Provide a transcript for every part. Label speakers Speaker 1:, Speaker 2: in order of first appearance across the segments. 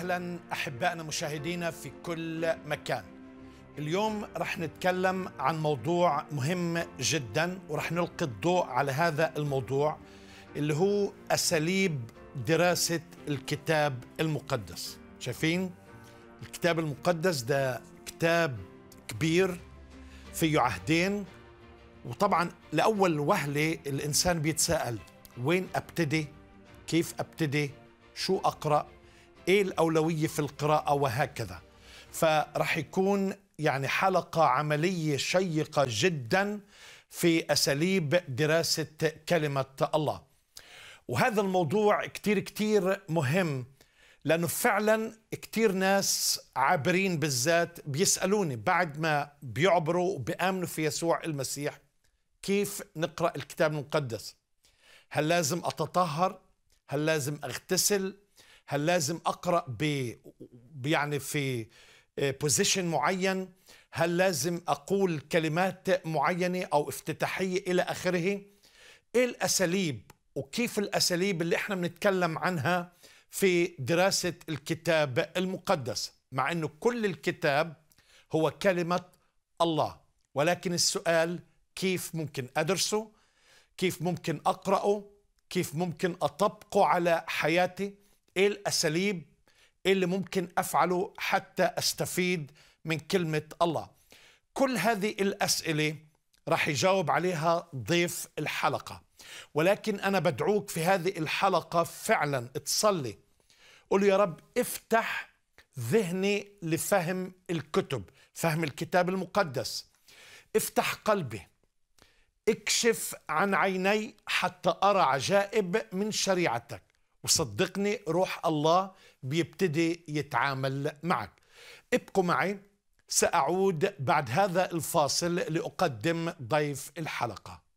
Speaker 1: اهلا احبائنا مشاهدينا في كل مكان. اليوم رح نتكلم عن موضوع مهم جدا ورح نلقي الضوء على هذا الموضوع اللي هو اساليب دراسه الكتاب المقدس. شايفين؟ الكتاب المقدس ده كتاب كبير فيه عهدين وطبعا لاول وهله الانسان بيتساءل وين ابتدي؟ كيف ابتدي؟ شو اقرا؟ ايه الاولويه في القراءه وهكذا فراح يكون يعني حلقه عمليه شيقه جدا في اساليب دراسه كلمه الله وهذا الموضوع كتير كتير مهم لأنه فعلا كتير ناس عابرين بالذات بيسألوني بعد ما بيعبروا وبيآمنوا في يسوع المسيح كيف نقرأ الكتاب المقدس هل لازم أتطهر هل لازم أغتسل هل لازم اقرا ب يعني في بوزيشن آه، معين هل لازم اقول كلمات معينه او افتتاحيه الى اخره ايه الاساليب وكيف الاساليب اللي احنا بنتكلم عنها في دراسه الكتاب المقدس مع انه كل الكتاب هو كلمه الله ولكن السؤال كيف ممكن ادرسه كيف ممكن اقراه كيف ممكن اطبقه على حياتي ايه الاساليب اللي ممكن افعله حتى استفيد من كلمه الله كل هذه الاسئله راح يجاوب عليها ضيف الحلقه ولكن انا بدعوك في هذه الحلقه فعلا تصلي قول يا رب افتح ذهني لفهم الكتب فهم الكتاب المقدس افتح قلبي اكشف عن عيني حتى ارى عجائب من شريعتك وصدقني روح الله بيبتدي يتعامل معك ابقوا معي سأعود بعد هذا الفاصل لأقدم ضيف الحلقة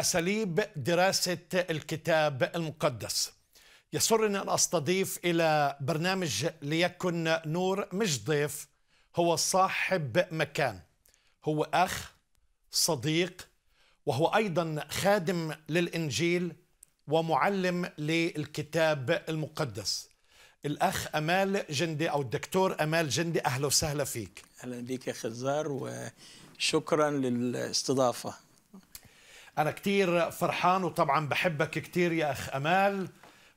Speaker 1: أساليب دراسة الكتاب المقدس يسرني أن أستضيف إلى برنامج ليكن نور مش ضيف هو صاحب مكان هو أخ صديق وهو أيضا خادم للإنجيل ومعلم للكتاب المقدس الأخ أمال جندي أو الدكتور أمال جندي أهلا
Speaker 2: وسهلا فيك أهلا بك يا خزار وشكرا للاستضافة
Speaker 1: أنا كتير فرحان وطبعا بحبك كتير يا أخ أمال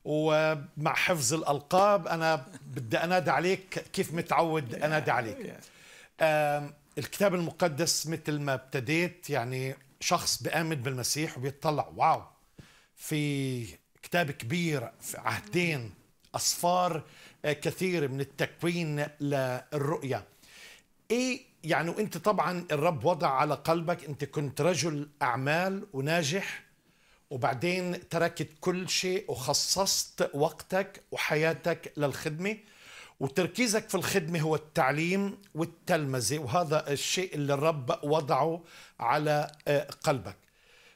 Speaker 1: ومع حفظ الألقاب أنا بدي أناد عليك كيف متعود أناد عليك الكتاب المقدس مثل ما ابتديت يعني شخص بآمن بالمسيح وبيطلع واو في كتاب كبير في عهدين أصفار آه، كثيرة من التكوين للرؤية إيه يعني وانت طبعا الرب وضع على قلبك انت كنت رجل اعمال وناجح وبعدين تركت كل شيء وخصصت وقتك وحياتك للخدمه وتركيزك في الخدمه هو التعليم والتلمذه وهذا الشيء اللي الرب وضعه على آه، قلبك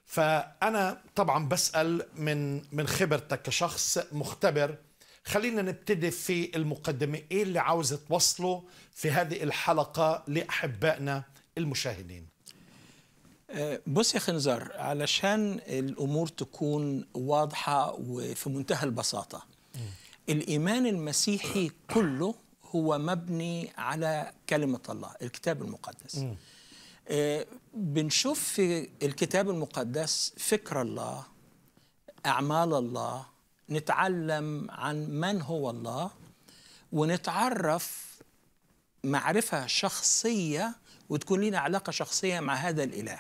Speaker 1: فانا طبعا بسال من من خبرتك كشخص مختبر خلينا نبتدي في المقدمة إيه اللي عاوز توصله في هذه
Speaker 2: الحلقة لأحبائنا المشاهدين أه، بص يا خنزار علشان الأمور تكون واضحة وفي منتهى البساطة الإيمان المسيحي كله هو مبني على كلمة الله الكتاب المقدس أه، بنشوف في الكتاب المقدس فكر الله أعمال الله نتعلم عن من هو الله ونتعرف معرفة شخصية وتكون لنا علاقة شخصية مع هذا الإله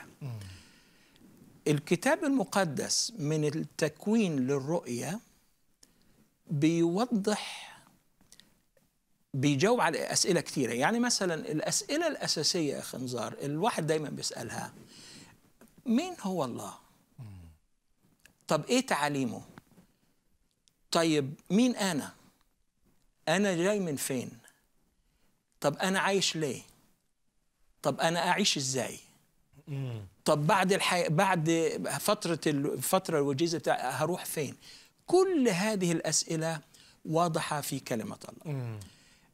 Speaker 2: الكتاب المقدس من التكوين للرؤية بيوضح بيجاوب على أسئلة كثيرة يعني مثلا الأسئلة الأساسية يا خنزار الواحد دايما بيسألها مين هو الله؟ طب إيه تعاليمه؟ طيب مين أنا؟ أنا جاي من فين؟ طب أنا عايش ليه؟ طب أنا أعيش إزاي؟ طب بعد الحي... بعد فترة الفترة الوجيزة بتاع هروح فين؟ كل هذه الأسئلة واضحة في كلمة الله.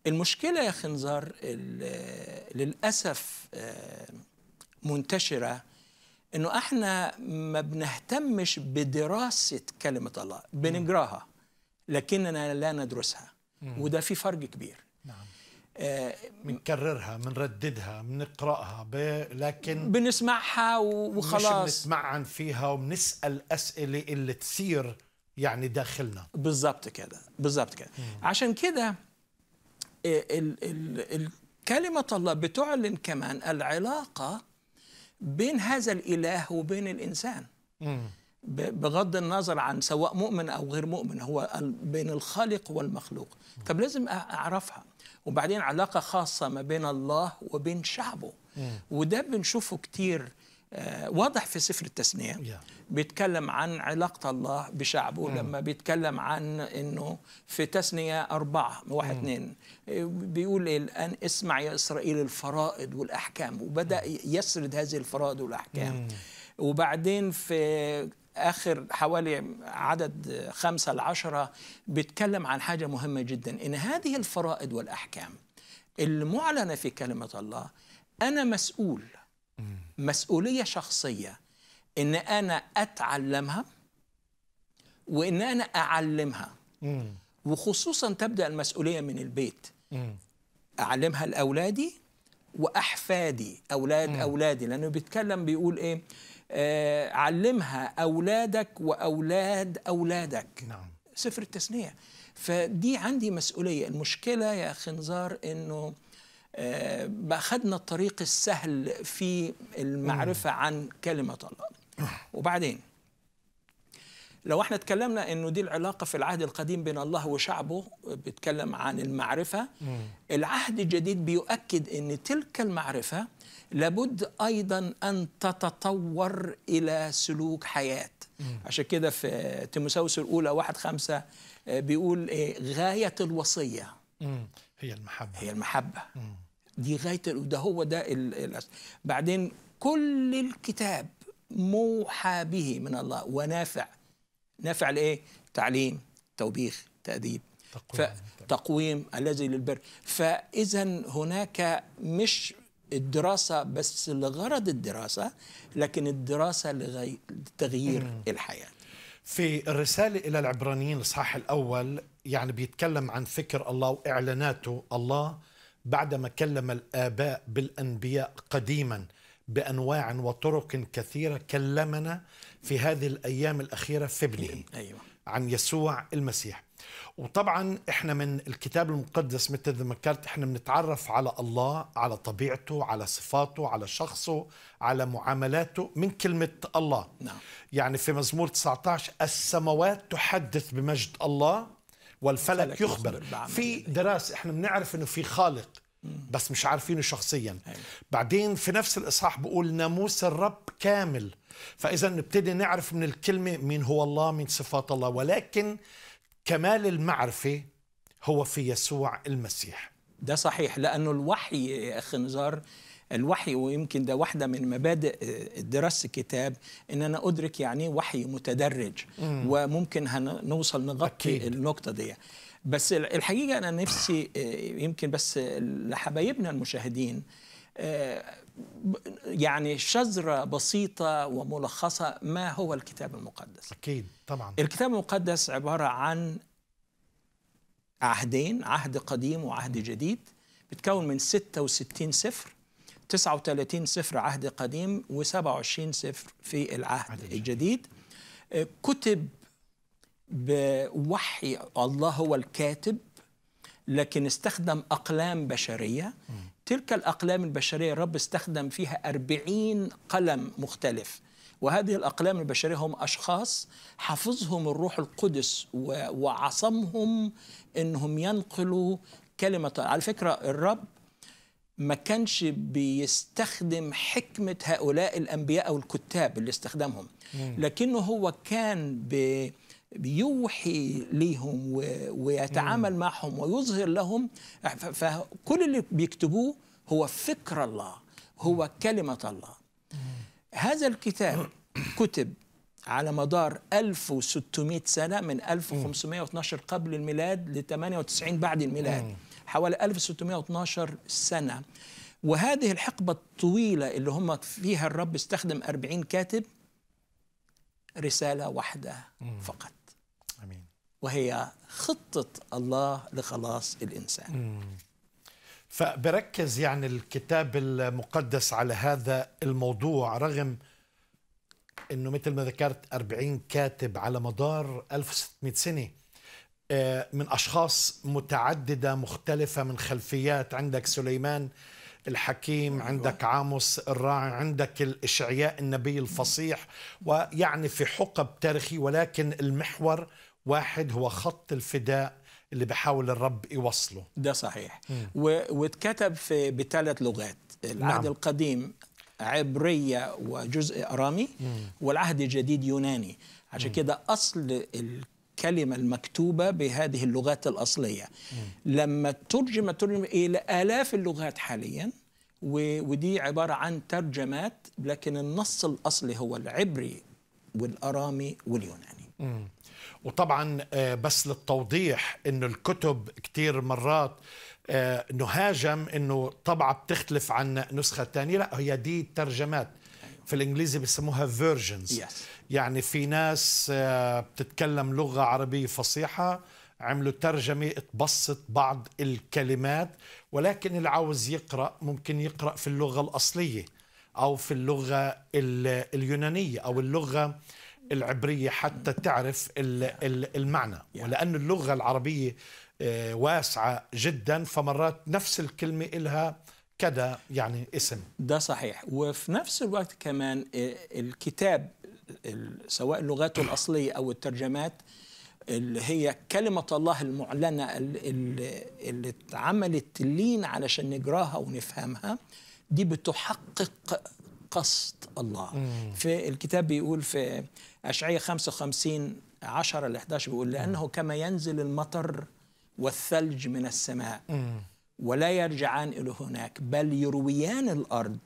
Speaker 2: المشكلة يا خنزار للأسف آه، منتشرة انه احنا ما بنهتمش بدراسه كلمه الله بنقراها لكننا لا ندرسها مم. وده في فرق كبير نعم بنكررها آه بنرددها بنقراها لكن بنسمعها وخلاص مش
Speaker 1: بنتمعن فيها وبنسال اسئله اللي تثير يعني داخلنا بالظبط
Speaker 2: كده بالظبط كده مم. عشان كده آه، ال ال كلمة الله بتعلن كمان العلاقة بين هذا الإله وبين الإنسان مم. بغض النظر عن سواء مؤمن او غير مؤمن هو بين الخالق والمخلوق طب لازم اعرفها وبعدين علاقه خاصه ما بين الله وبين شعبه وده بنشوفه كتير آه، واضح في سفر التثنية بيتكلم عن علاقة الله بشعبه لما بيتكلم عن أنه في تثنية أربعة واحد اثنين آه، بيقول الآن اسمع يا إسرائيل الفرائض والأحكام وبدأ يسرد هذه الفرائض والأحكام وبعدين في اخر حوالي عدد خمسة لعشرة بيتكلم عن حاجه مهمه جدا ان هذه الفرائض والاحكام المعلنه في كلمه الله انا مسؤول مسؤوليه شخصيه ان انا اتعلمها وان انا اعلمها وخصوصا تبدا المسؤوليه من البيت اعلمها لاولادي واحفادي اولاد اولادي لانه بيتكلم بيقول ايه آه، علمها أولادك وأولاد أولادك نعم. سفر التثنية فدي عندي مسؤولية المشكلة يا خنزار أنه آه، أخذنا الطريق السهل في المعرفة عن كلمة الله وبعدين لو احنا اتكلمنا انه دي العلاقه في العهد القديم بين الله وشعبه بيتكلم عن المعرفه مم. العهد الجديد بيؤكد ان تلك المعرفه لابد ايضا ان تتطور الى سلوك حياه مم. عشان كده في تيموثاوس الاولى 1 5 آه، بيقول إيه غايه الوصيه مم. هي المحبه هي المحبه مم. دي غايه ده هو ده الـ بعدين كل الكتاب موحى به من الله ونافع نافع لايه؟ تعليم توبيخ تأديب تقويم, تقويم الذي للبر فإذا هناك مش الدراسة بس لغرض الدراسة لكن الدراسة لتغيير الحياة في الرسالة إلى العبرانيين الإصحاح
Speaker 1: الأول يعني بيتكلم عن فكر الله وإعلاناته الله بعدما كلم الآباء بالأنبياء قديما بأنواع وطرق كثيرة كلمنا في هذه الأيام الأخيرة في ابنه أيوة. عن يسوع المسيح وطبعا احنا من الكتاب المقدس مثل ما ذكرت احنا بنتعرف على الله على طبيعته على صفاته على شخصه على معاملاته من كلمة الله نعم. يعني في مزمور 19 السماوات تحدث بمجد الله والفلك يخبر في دراسة احنا بنعرف انه في خالق بس مش عارفينه شخصيا أيوة. بعدين في نفس الاصحاح بقول ناموس الرب كامل فإذا نبتدي نعرف من الكلمة مين هو الله مين صفات الله ولكن كمال المعرفة هو في يسوع المسيح
Speaker 2: ده صحيح لأنه الوحي يا أخي نزار الوحي ويمكن ده واحده من مبادئ آه، دراسه الكتاب ان انا ادرك يعني وحي متدرج مم. وممكن هنوصل نغطي أكيد. النقطه دي بس الحقيقه انا نفسي آه، يمكن بس لحبايبنا المشاهدين آه، يعني شذرة بسيطة وملخصة ما هو الكتاب المقدس أكيد طبعا الكتاب المقدس عبارة عن عهدين عهد قديم وعهد جديد بتكون من 66 سفر 39 سفر عهد قديم و27 سفر في العهد الجديد آه، كتب بوحي الله هو الكاتب لكن استخدم أقلام بشرية تلك الأقلام البشرية الرب استخدم فيها أربعين قلم مختلف وهذه الأقلام البشرية هم أشخاص حفظهم الروح القدس وعصمهم أنهم ينقلوا كلمة على فكرة الرب ما كانش بيستخدم حكمة هؤلاء الأنبياء أو الكتاب اللي استخدمهم لكنه هو كان بي بيوحي ليهم ويتعامل معهم ويظهر لهم فكل اللي بيكتبوه هو فكر الله هو كلمة الله هذا الكتاب كتب على مدار 1600 سنة من 1512 قبل الميلاد ل 98 بعد الميلاد حوالي 1612 سنة وهذه الحقبة الطويلة اللي هم فيها الرب استخدم 40 كاتب رسالة واحدة فقط وهي خطة الله لخلاص الإنسان فبركز
Speaker 1: يعني الكتاب المقدس على هذا الموضوع رغم أنه مثل ما ذكرت 40 كاتب على مدار 1600 سنة آه، من أشخاص متعددة مختلفة من خلفيات عندك سليمان الحكيم أيوة. عندك عاموس الراعي عندك الإشعياء النبي الفصيح ويعني في حقب تاريخي ولكن المحور واحد هو خط
Speaker 2: الفداء اللي بحاول الرب يوصله ده صحيح و... واتكتب في بثلاث لغات العهد نعم. القديم عبرية وجزء أرامي مم. والعهد الجديد يوناني عشان مم. كده أصل الكلمة المكتوبة بهذه اللغات الأصلية مم. لما ترجم ترجم إلى آلاف اللغات حاليا ودي عبارة عن ترجمات لكن النص الأصلي هو العبري والأرامي واليوناني مم. وطبعا آه، بس
Speaker 1: للتوضيح انه الكتب كتير مرات نهاجم آه، انه طبعة بتختلف عن نسخة ثانية لا هي دي ترجمات في الانجليزي بيسموها فيرجنز yes. يعني في ناس آه، بتتكلم لغة عربية فصيحة عملوا ترجمة تبسط بعض الكلمات ولكن اللي عاوز يقرأ ممكن يقرأ في اللغة الأصلية أو في اللغة اليونانية أو اللغة العبرية حتى تعرف المعنى ولأن اللغة العربية آه، واسعة جدا فمرات نفس الكلمة إلها
Speaker 2: كذا يعني اسم ده صحيح وفي نفس الوقت كمان آه، الكتاب سواء لغاته الأصلية أو الترجمات اللي هي كلمة الله المعلنة اللي اتعملت لين علشان نقراها ونفهمها دي بتحقق قصد الله في الكتاب بيقول في أشعية 55 10 ل 11 بيقول لأنه كما ينزل المطر والثلج من السماء ولا يرجعان إلى هناك بل يرويان الأرض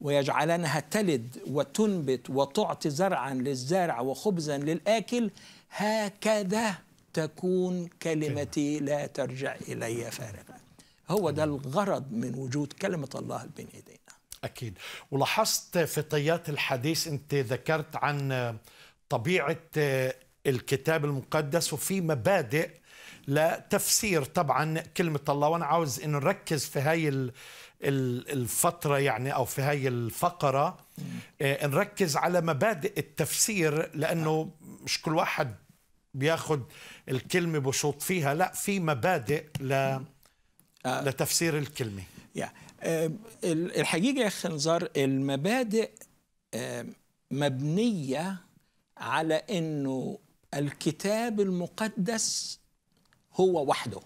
Speaker 2: ويجعلانها تلد وتنبت وتعطي زرعا للزارع وخبزا للآكل هكذا تكون كلمتي لا ترجع إلي فارغة هو ده الغرض من وجود كلمة الله بين إيدينا أكيد ولاحظت في طيات الحديث أنت
Speaker 1: ذكرت عن طبيعة الكتاب المقدس وفي مبادئ لتفسير طبعا كلمة الله وأنا عاوز أن نركز في هاي الفترة يعني أو في هاي الفقرة آه، نركز على مبادئ التفسير لأنه مش كل واحد بياخد الكلمة
Speaker 2: بشوط فيها لا في مبادئ آه. لتفسير الكلمة yeah. آه، الحقيقه يا اخي المبادئ آه، مبنيه على انه الكتاب المقدس هو وحده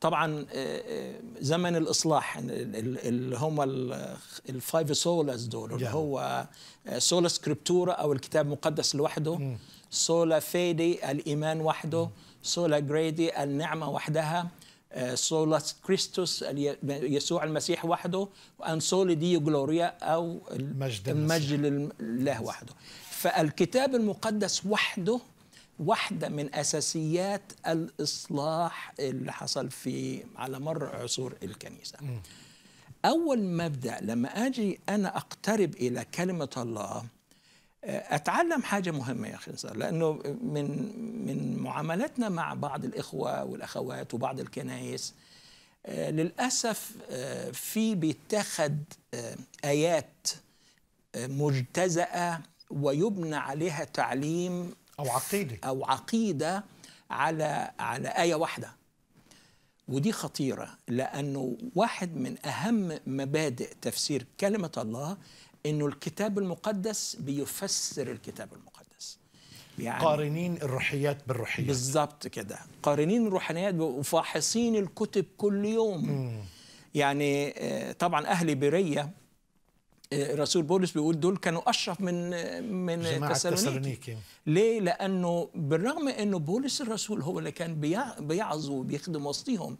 Speaker 2: طبعا آه، زمن الاصلاح اللي هم الفايف سولاس دول اللي هو سولا سكريبتورا او الكتاب المقدس لوحده سولا فيدي الايمان وحده سولا جريدي النعمه وحدها سولاس كريستوس يسوع المسيح وحده وان سولي دي جلوريا او المجد, المجد لله وحده فالكتاب المقدس وحده واحدة من أساسيات الإصلاح اللي حصل في على مر عصور الكنيسة أول مبدأ لما أجي أنا أقترب إلى كلمة الله اتعلم حاجه مهمه يا اخي لانه من من معاملتنا مع بعض الاخوه والاخوات وبعض الكنائس آه، للاسف آه، في بيتخذ آه، ايات مجتزأه ويبنى عليها تعليم او عقيده او عقيده على على ايه واحده ودي خطيره لانه واحد من اهم مبادئ تفسير كلمه الله انه الكتاب المقدس بيفسر الكتاب المقدس يعني قارنين الروحيات بالروحيات بالظبط كده قارنين الروحانيات وفاحصين الكتب كل يوم مم. يعني آه، طبعا اهل بريه الرسول آه، بولس بيقول دول كانوا اشرف من آه، من تسالونيكي ليه لانه بالرغم انه بولس الرسول هو اللي كان بيعظ وبيخدم وسطيهم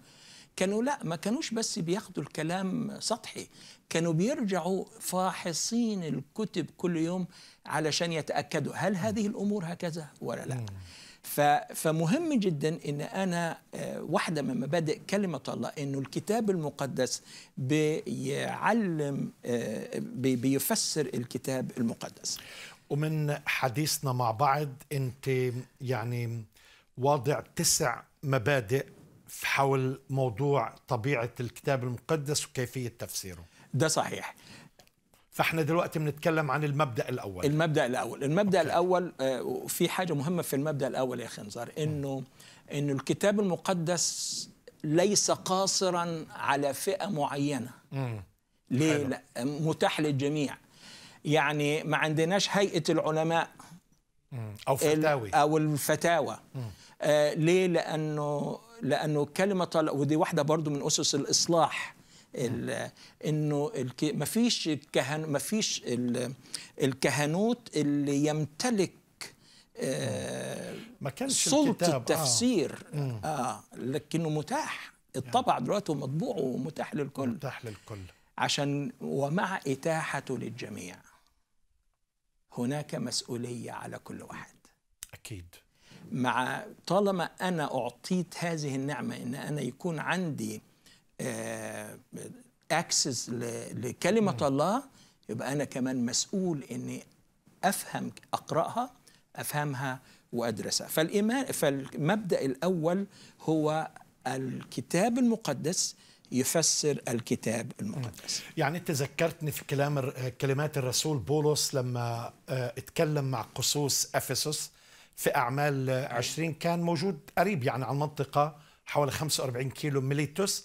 Speaker 2: كانوا لا ما كانوش بس بياخدوا الكلام سطحي كانوا بيرجعوا فاحصين الكتب كل يوم علشان يتأكدوا هل هذه الأمور هكذا ولا لا فمهم جدا ان انا آه، واحده من مبادئ كلمه الله انه الكتاب المقدس بيعلم آه، بيفسر الكتاب المقدس
Speaker 1: ومن حديثنا مع بعض انت يعني واضع تسع مبادئ حول موضوع طبيعه الكتاب المقدس
Speaker 2: وكيفيه تفسيره ده صحيح فاحنا دلوقتي بنتكلم عن المبدا الاول المبدا الاول المبدا أوكي. الاول آه، في حاجه مهمه في المبدا الاول يا خنزار انه انه الكتاب المقدس ليس قاصرا على فئه معينه ليه لا متاح للجميع يعني ما عندناش هيئه العلماء او فتاوي او الفتاوى آه ليه لانه لانه كلمه ودي واحده برضو من اسس الاصلاح انه ما فيش الكهن ما فيش الكهنوت اللي يمتلك آه، ما كانش سلطه الكتاب. التفسير آه. اه لكنه متاح يعني الطبع يعني. دلوقتي ومطبوع ومتاح للكل متاح للكل عشان ومع اتاحته للجميع هناك مسؤوليه على كل واحد اكيد مع طالما انا اعطيت هذه النعمه ان انا يكون عندي اكسس آه، لكلمه الله يبقى انا كمان مسؤول اني افهم اقراها افهمها وادرسها فالايمان فالمبدا الاول هو الكتاب المقدس يفسر الكتاب
Speaker 1: المقدس يعني تذكرتني في كلام كلمات الرسول بولس لما آه، اتكلم مع قصوص افسس في اعمال 20 كان موجود قريب يعني على المنطقه حوالي 45 كيلو ميليتوس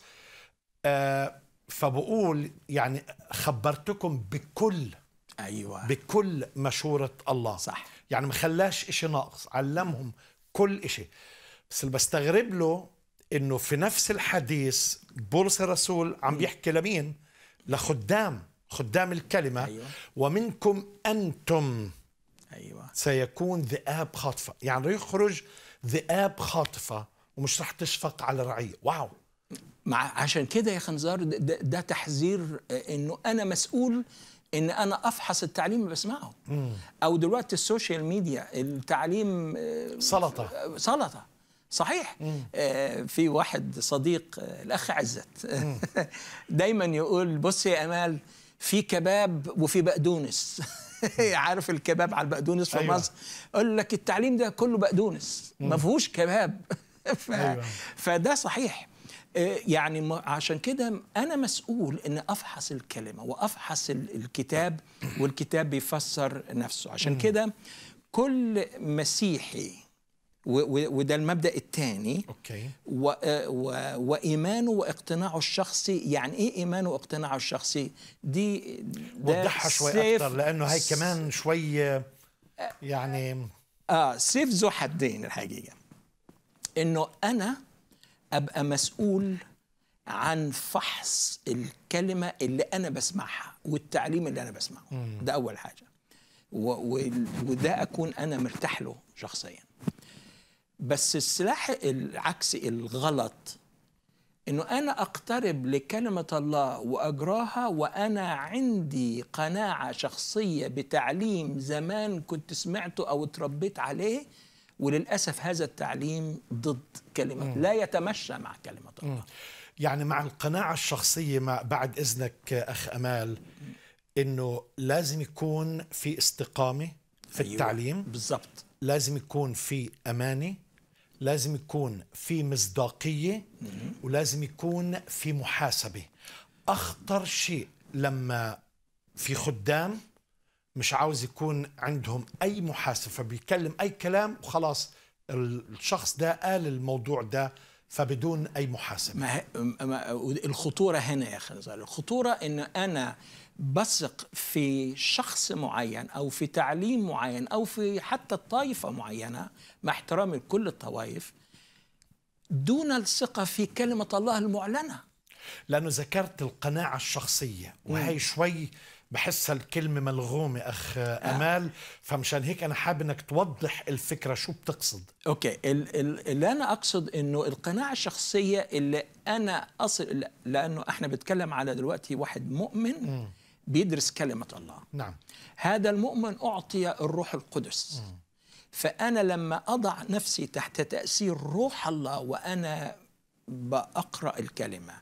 Speaker 1: آه، فبقول يعني خبرتكم بكل ايوه بكل مشوره الله صح يعني ما خلاش شيء ناقص علمهم كل شيء بس اللي بستغرب له انه في نفس الحديث بولس الرسول عم بيحكي لمين لخدام خدام الكلمه أيوة. ومنكم انتم ايوه سيكون ذئاب خاطفه يعني يخرج ذئاب خاطفه
Speaker 2: ومش رح تشفق على رعيه واو مع عشان كده يا خنزار ده, ده تحذير آه، انه انا مسؤول ان انا افحص التعليم اللي بسمعه او دلوقتي السوشيال ميديا التعليم آه، سلطه سلطه صحيح آه في واحد صديق آه، الاخ عزت دايما يقول بص يا امال في كباب وفي بقدونس عارف الكباب على البقدونس في أيوة. مصر يقول لك التعليم ده كله بقدونس ما فيهوش كباب ف... أيوة. فده صحيح آه، يعني عشان كده انا مسؤول ان افحص الكلمه وافحص الكتاب والكتاب بيفسر نفسه عشان كده كل مسيحي وده المبدا الثاني اوكي آه، وايمانه واقتناعه الشخصي يعني ايه ايمانه واقتناعه الشخصي دي وضحها شوي اكتر لانه هي كمان شوي آه، يعني اه سيف ذو حدين الحقيقه انه انا ابقى مسؤول عن فحص الكلمه اللي انا بسمعها والتعليم اللي انا بسمعه ده اول حاجه وده اكون انا مرتاح له شخصيا بس السلاح العكسي الغلط انه انا اقترب لكلمه الله واجراها وانا عندي قناعه شخصيه بتعليم زمان كنت سمعته او اتربيت عليه وللأسف هذا التعليم ضد كلمة لا يتمشى مع كلمة الله يعني مع
Speaker 1: القناعة الشخصية مع بعد إذنك أخ أمال أنه لازم يكون في استقامة في أيوة. التعليم بالضبط لازم يكون في أمانة لازم يكون في مصداقية ولازم يكون في محاسبة أخطر شيء لما في خدام مش عاوز يكون عندهم اي محاسب فبيكلم اي كلام وخلاص الشخص ده قال
Speaker 2: الموضوع ده فبدون اي محاسب ما ما الخطوره هنا يا خنزار الخطوره ان انا بثق في شخص معين او في تعليم معين او في حتى طائفه معينه مع احترامي لكل الطوائف دون الثقه في كلمه الله المعلنه لانه ذكرت
Speaker 1: القناعه الشخصيه وهي شوي بحس الكلمة ملغومة أخ آه. أمال
Speaker 2: فمشان هيك أنا حابب أنك توضح الفكرة شو بتقصد أوكي اللي أنا أقصد أنه القناعة الشخصية اللي أنا أصل لأنه إحنا بنتكلم على دلوقتي واحد مؤمن م. بيدرس كلمة الله نعم هذا المؤمن أعطي الروح القدس م. فأنا لما أضع نفسي تحت تأثير روح الله وأنا بأقرأ الكلمة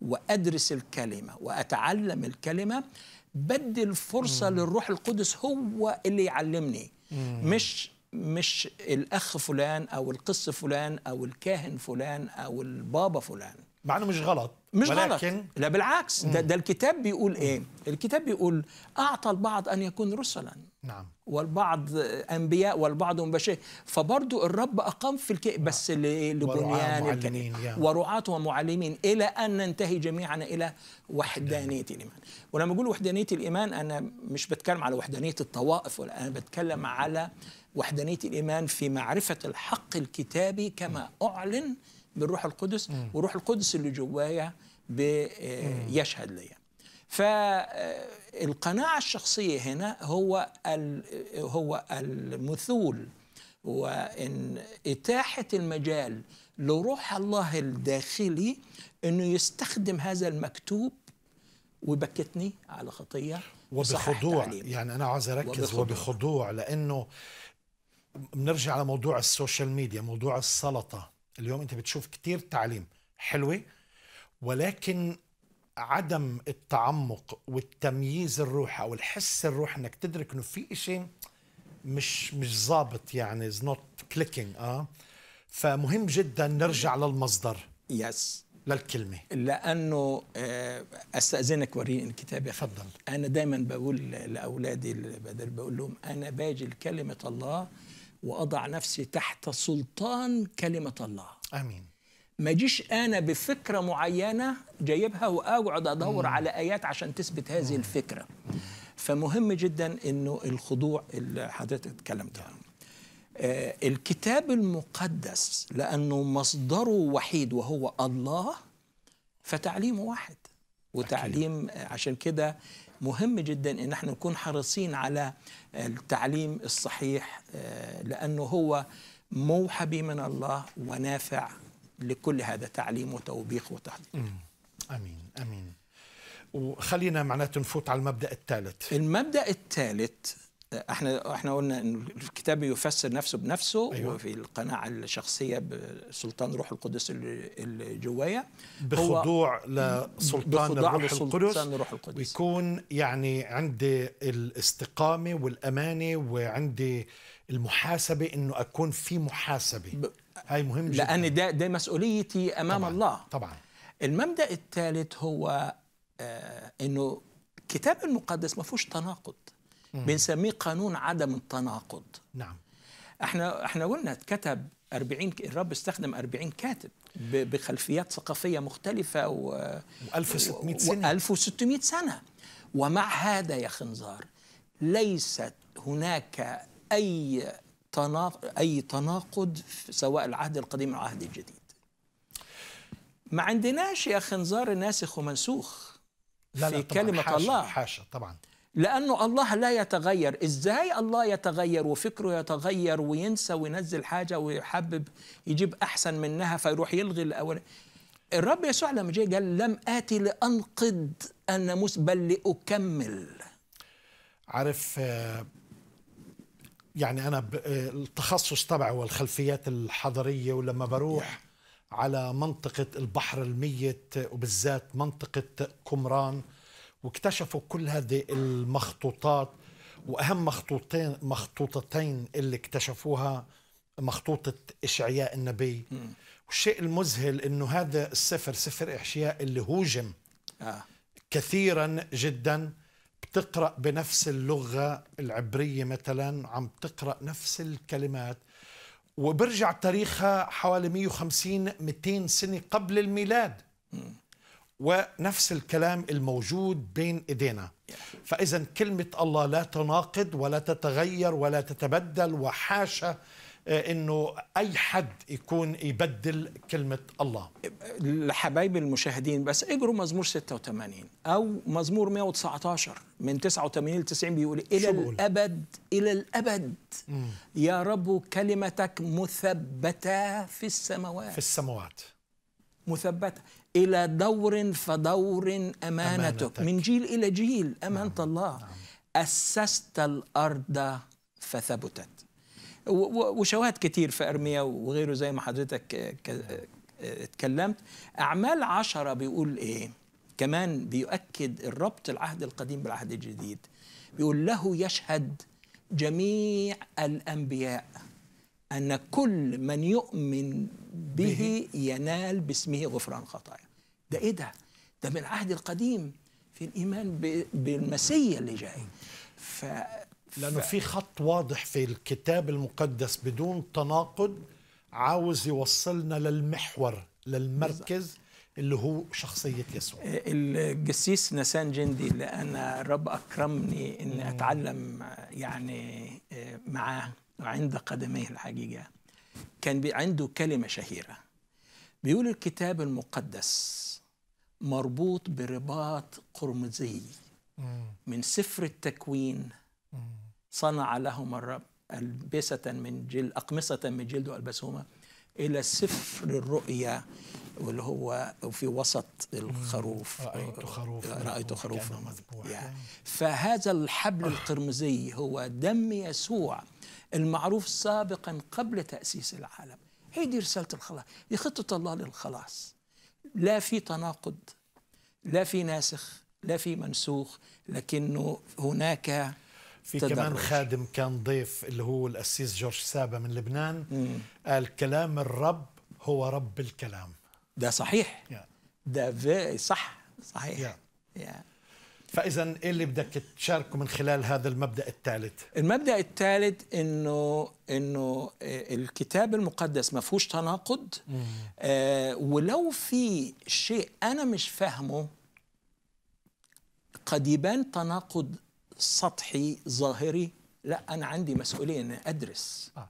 Speaker 2: وأدرس الكلمة وأتعلم الكلمة بدي الفرصه مم. للروح القدس هو اللي يعلمني مم. مش مش الاخ فلان او القس فلان او الكاهن فلان او البابا فلان مع انه مش غلط مش ولكن غلط لا بالعكس ده, ده الكتاب بيقول ايه الكتاب بيقول اعطى البعض ان يكون رسلا نعم والبعض انبياء والبعض مباشر فبرضه الرب اقام في الكي نعم. بس لبنيان ورعاه ومعلمين الى ان ننتهي جميعا الى وحدانيه الايمان ولما بقول وحدانيه الايمان انا مش بتكلم على وحدانيه الطوائف ولا انا بتكلم على وحدانيه الايمان في معرفه الحق الكتابي كما اعلن بالروح القدس القدس وروح القدس اللي جوايا بيشهد آه، ليا فالقناعة آه، الشخصية هنا هو هو المثول وإن إتاحة المجال لروح الله الداخلي أنه يستخدم هذا المكتوب وبكتني على خطية
Speaker 1: وبخضوع يعني أنا عايز أركز وبخضوع, وبخضوع لأنه بنرجع لموضوع السوشيال ميديا موضوع السلطة اليوم انت بتشوف كتير تعليم حلوه ولكن عدم التعمق والتمييز الروح او الحس الروح انك تدرك انه في شيء مش مش ظابط يعني از نوت كليكينج اه فمهم
Speaker 2: جدا نرجع للمصدر يس yes. للكلمه لانه آه، استاذنك وريني الكتاب يا تفضل انا دايما بقول لاولادي بقول لهم انا باجي لكلمه الله واضع نفسي تحت سلطان كلمه الله امين ما جيش انا بفكره معينه جايبها واقعد ادور مم. على ايات عشان تثبت هذه مم. الفكره فمهم جدا انه الخضوع اللي حضرتك اتكلمت عنه آه الكتاب المقدس لانه مصدره وحيد وهو الله فتعليمه واحد وتعليم أكيد. عشان كده مهم جدا ان احنا نكون حريصين على التعليم الصحيح آه، لانه هو موحبي من الله ونافع لكل هذا تعليم وتوبيخ وتحضير امين امين وخلينا معناته نفوت على المبدا الثالث المبدا الثالث احنا احنا قلنا ان الكتاب يفسر نفسه بنفسه أيوة. وفي القناعه الشخصيه بسلطان روح القدس اللي جوايا بخضوع لسلطان بخضوع الروح القدس روح القدس
Speaker 1: ويكون يعني عندي الاستقامه والامانه
Speaker 2: وعندي المحاسبه انه اكون في محاسبه ب... هاي مهم جدا لان ده ده مسؤوليتي امام طبعًا. الله طبعا المبدا الثالث هو آه انه الكتاب المقدس ما فيهوش تناقض بنسميه قانون عدم التناقض نعم احنا احنا قلنا اتكتب 40 الرب استخدم 40 كاتب بخلفيات ثقافيه مختلفه و 1600 سنه 1600 سنه ومع هذا يا خنزار ليست هناك اي تناقض اي تناقض سواء العهد القديم او العهد الجديد ما عندناش يا خنزار ناسخ ومنسوخ في لا طبعًا كلمة حاشا الله حاشا طبعا لأنه الله لا يتغير إزاي الله يتغير وفكره يتغير وينسى وينزل حاجة ويحبب يجيب أحسن منها فيروح يلغي الأول الرب يسوع لما جه قال لم آتي لأنقض الناموس بل لأكمل عارف آه،
Speaker 1: يعني أنا آه، التخصص تبعي والخلفيات الحضرية ولما بروح على منطقة البحر الميت وبالذات منطقة قمران واكتشفوا كل هذه المخطوطات واهم مخطوطين مخطوطتين اللي اكتشفوها مخطوطه اشعياء النبي والشيء المذهل انه هذا السفر سفر احشياء اللي هوجم آه. كثيرا جدا بتقرا بنفس اللغه العبريه مثلا عم تقرا نفس الكلمات وبرجع تاريخها حوالي 150 200 سنه قبل الميلاد م. ونفس الكلام الموجود بين ايدينا فاذا كلمه الله لا تناقض ولا تتغير ولا تتبدل وحاشا آه، انه اي حد يكون يبدل
Speaker 2: كلمه الله الحبايب المشاهدين بس اجروا مزمور 86 او مزمور 119 من 89 ل 90 بيقول الى الابد الى الابد مم. يا رب كلمتك مثبته في السماوات في السماوات مثبته إلى دور فدور أمانتك من جيل إلى جيل أمانة نعم. الله نعم. أسست الأرض فثبتت وشواهد كتير في أرميا وغيره زي ما حضرتك اتكلمت أعمال عشرة بيقول إيه كمان بيؤكد الربط العهد القديم بالعهد الجديد بيقول له يشهد جميع الأنبياء أن كل من يؤمن به ينال باسمه غفران خطايا ده إيه ده؟ ده من العهد القديم في الإيمان بالمسيا اللي جاي ف... لأنه ف... في خط
Speaker 1: واضح في الكتاب المقدس بدون تناقض عاوز يوصلنا
Speaker 2: للمحور للمركز اللي هو شخصية يسوع آه، الجسيس نسان جندي اللي أنا الرب أكرمني أن أتعلم آه، يعني آه، معاه عند قدميه الحقيقة كان عنده كلمة شهيرة بيقول الكتاب المقدس مربوط برباط قرمزي من سفر التكوين صنع لهم الرب ألبسة من جلد أقمصة من جلد وألبسهما إلى سفر الرؤيا واللي هو في وسط الخروف رأيت خروف رأيت خروف, مذبوح فهذا الحبل القرمزي هو دم يسوع المعروف سابقا قبل تأسيس العالم هذه رسالة الخلاص دي خطة الله للخلاص لا في تناقض لا في ناسخ لا في منسوخ لكنه هناك في تدرج. كمان خادم كان
Speaker 1: ضيف اللي هو الأسيس جورج سابا من لبنان مم. قال كلام الرب هو رب الكلام
Speaker 2: ده صحيح yeah.
Speaker 1: ده صح صحيح yeah.
Speaker 2: Yeah. فاذا ايه اللي بدك تشاركه من خلال هذا المبدا الثالث المبدا الثالث انه انه آه، الكتاب المقدس ما فيهوش تناقض آه ولو في شيء انا مش فاهمه قد يبان تناقض سطحي ظاهري لا انا عندي مسؤوليه اني ادرس آه.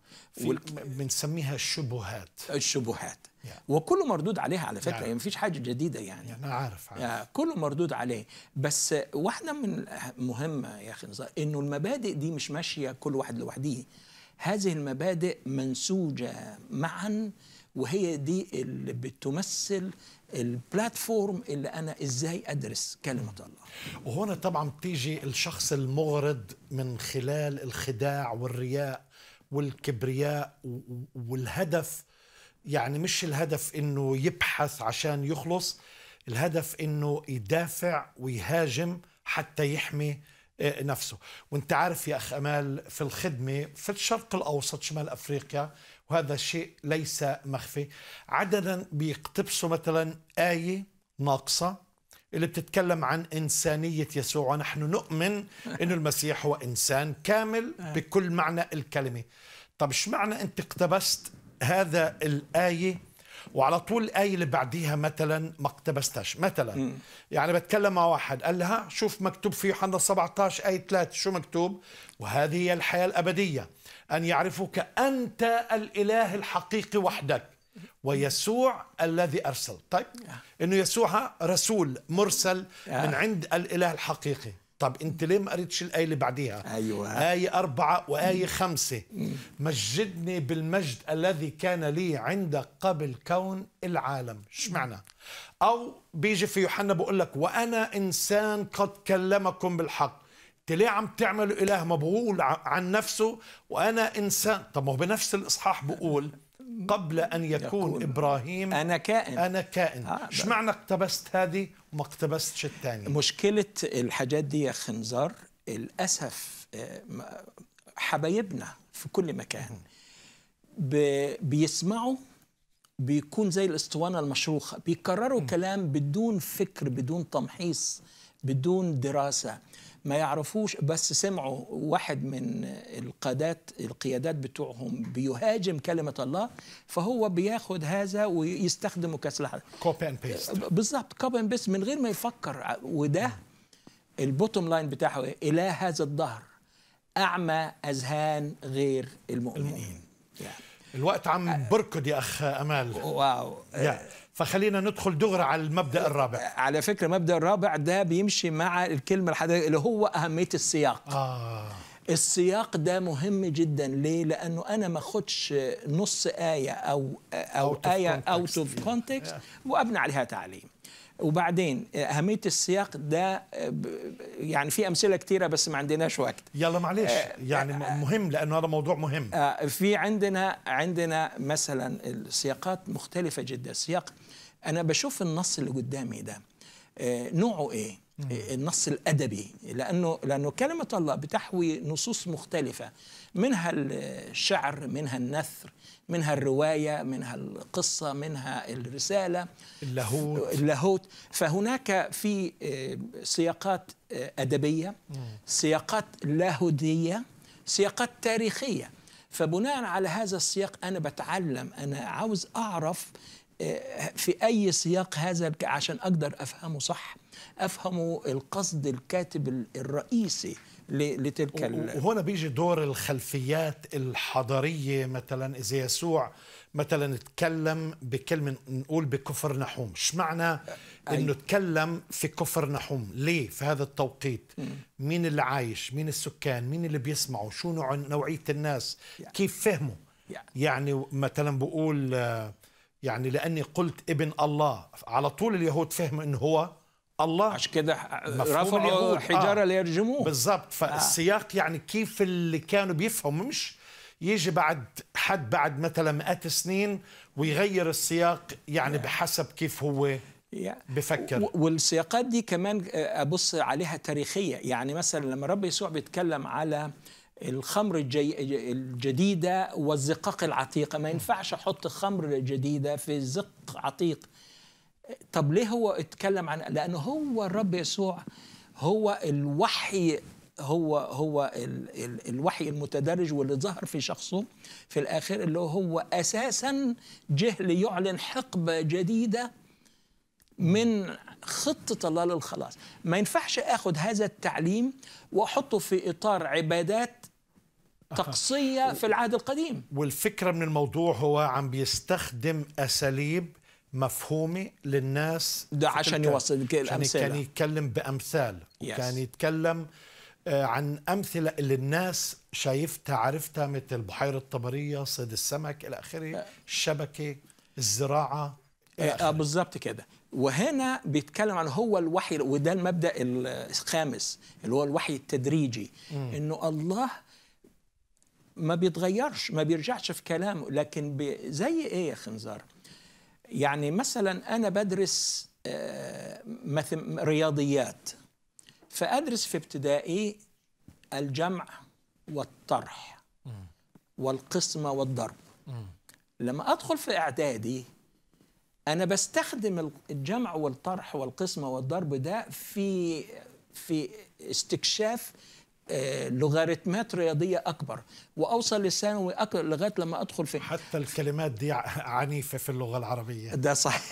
Speaker 2: بنسميها الشبهات الشبهات وكله مردود عليها على فكره يعني مفيش حاجه جديده يعني انا عارف, عارف. يعني كله مردود عليه بس واحده من مهمه يا اخي نزار انه المبادئ دي مش ماشيه كل واحد لوحده هذه المبادئ منسوجه معا وهي دي اللي بتمثل البلاتفورم اللي انا ازاي ادرس كلمه الله وهنا طبعا بتيجي الشخص المغرض من خلال الخداع
Speaker 1: والرياء والكبرياء والهدف يعني مش الهدف انه يبحث عشان يخلص الهدف انه يدافع ويهاجم حتى يحمي آه، نفسه وانت عارف يا اخ امال في الخدمه في الشرق الاوسط شمال افريقيا وهذا شيء ليس مخفي عددا بيقتبسوا مثلا ايه ناقصه اللي بتتكلم عن إنسانية يسوع ونحن نؤمن أن المسيح هو إنسان كامل آه. بكل معنى الكلمة طب ايش معنى أنت اقتبست هذا الآية وعلى طول الآية اللي بعديها مثلا ما اقتبستش مثلا م. يعني بتكلم مع واحد قال لها شوف مكتوب في يوحنا 17 آية 3 شو مكتوب وهذه هي الحياة الأبدية أن يعرفوك أنت الإله الحقيقي وحدك ويسوع الذي أرسل طيب أنه يسوع رسول مرسل من عند الإله الحقيقي طب انت ليه ما قريتش الايه اللي بعديها ايوه ايه أربعة وايه خمسة مجدني بالمجد الذي كان لي عندك قبل كون العالم معنى او بيجي في يوحنا بقول لك وانا انسان قد كلمكم بالحق انت ليه عم تعملوا اله مبغول عن نفسه وانا انسان طب ما هو بنفس الاصحاح بقول قبل ان يكون, يكون
Speaker 2: ابراهيم انا كائن انا كائن اشمعنى آه، معنى اقتبست هذه ما اقتبستش الثاني مشكله الحاجات دي يا خنزار للاسف آه، حبايبنا في كل مكان بيسمعوا بيكون زي الاسطوانه المشروخه بيكرروا كلام بدون فكر بدون تمحيص بدون دراسه ما يعرفوش بس سمعوا واحد من القادات القيادات بتوعهم بيهاجم كلمه الله فهو بياخد هذا ويستخدمه كسلاح كوبي اند بيست بالظبط كوبي اند بيست من غير ما يفكر وده البوتوم لاين بتاعه ايه؟ الى هذا الدهر اعمى اذهان غير المؤمنين, المؤمنين. يعني. الوقت عم أه، بركض يا اخ امال واو yeah. أه، فخلينا ندخل دغري على المبدا الرابع على فكره المبدا الرابع ده بيمشي مع الكلمه الحديثة اللي هو اهميه السياق آه. السياق ده مهم جدا ليه لانه انا ما اخدش نص ايه او او ايه اوت اوف كونتكست وابني عليها تعليم وبعدين اهميه السياق ده يعني في امثله كتيره بس ما عندناش وقت يلا معلش آه، يعني آه، مهم لانه هذا موضوع مهم آه، في عندنا عندنا مثلا السياقات مختلفه جدا سياق انا بشوف النص اللي قدامي ده نوعه ايه إيه، النص الادبي لانه لانه كلمه الله بتحوي نصوص مختلفه منها الشعر منها النثر منها الروايه منها القصه منها الرساله اللاهوت اللاهوت فهناك في إيه، سياقات إيه، ادبيه سياقات لاهوتيه سياقات تاريخيه فبناء على هذا السياق انا بتعلم انا عاوز اعرف في اي سياق هذا عشان اقدر افهمه صح افهم القصد الكاتب الرئيسي لتلك وهنا بيجي دور
Speaker 1: الخلفيات الحضاريه مثلا اذا يسوع مثلا تكلم بكلمه نقول بكفر نحوم اشمعنى انه تكلم في كفر نحوم ليه في هذا التوقيت مين اللي عايش مين السكان مين اللي بيسمعوا شو نوع نوعيه الناس كيف فهموا يعني مثلا بقول آه، يعني لاني قلت ابن الله على طول اليهود فهموا انه هو الله عشان كده رفعوا الحجاره آه. ليرجموه بالضبط فالسياق آه. يعني كيف اللي كانوا بيفهموا مش يجي بعد حد بعد مثلا مئات سنين ويغير السياق
Speaker 2: يعني yeah. بحسب كيف هو بفكر والسياقات دي كمان آه، ابص عليها تاريخيه يعني مثلا لما رب يسوع بيتكلم على الخمر الجي... الجديدة والزقاق العتيقة ما ينفعش أحط خمر جديدة في زق عتيق طب ليه هو اتكلم عن لأنه هو الرب يسوع هو الوحي هو هو ال ال الوحي المتدرج واللي ظهر في شخصه في الآخر اللي هو أساسا جه ليعلن حقبة جديدة من خطة الله للخلاص ما ينفعش أخذ هذا التعليم وأحطه في إطار عبادات تقصية في العهد القديم والفكرة من الموضوع هو عم بيستخدم أساليب
Speaker 1: مفهومه للناس ده عشان يوصل الامثله يعني كان يتكلم بامثال yes. كان يتكلم آه، عن امثله اللي الناس شايفتها عرفتها مثل بحيره طبريه صيد السمك الى اخره آه. الشبكه الزراعه
Speaker 2: آه, آه، بالظبط كده وهنا بيتكلم عن هو الوحي وده المبدا الخامس اللي هو الوحي التدريجي م. انه الله ما بيتغيرش ما بيرجعش في كلامه لكن زي ايه يا خنزار يعني مثلا أنا بدرس آه، رياضيات فأدرس في ابتدائي الجمع والطرح والقسمة والضرب لما أدخل في إعدادي أنا بستخدم الجمع والطرح والقسمة والضرب ده في في استكشاف آه، لوغاريتمات رياضيه اكبر واوصل للثانوي لغايه لما ادخل في حتى الكلمات دي عنيفه في اللغه العربيه ده صح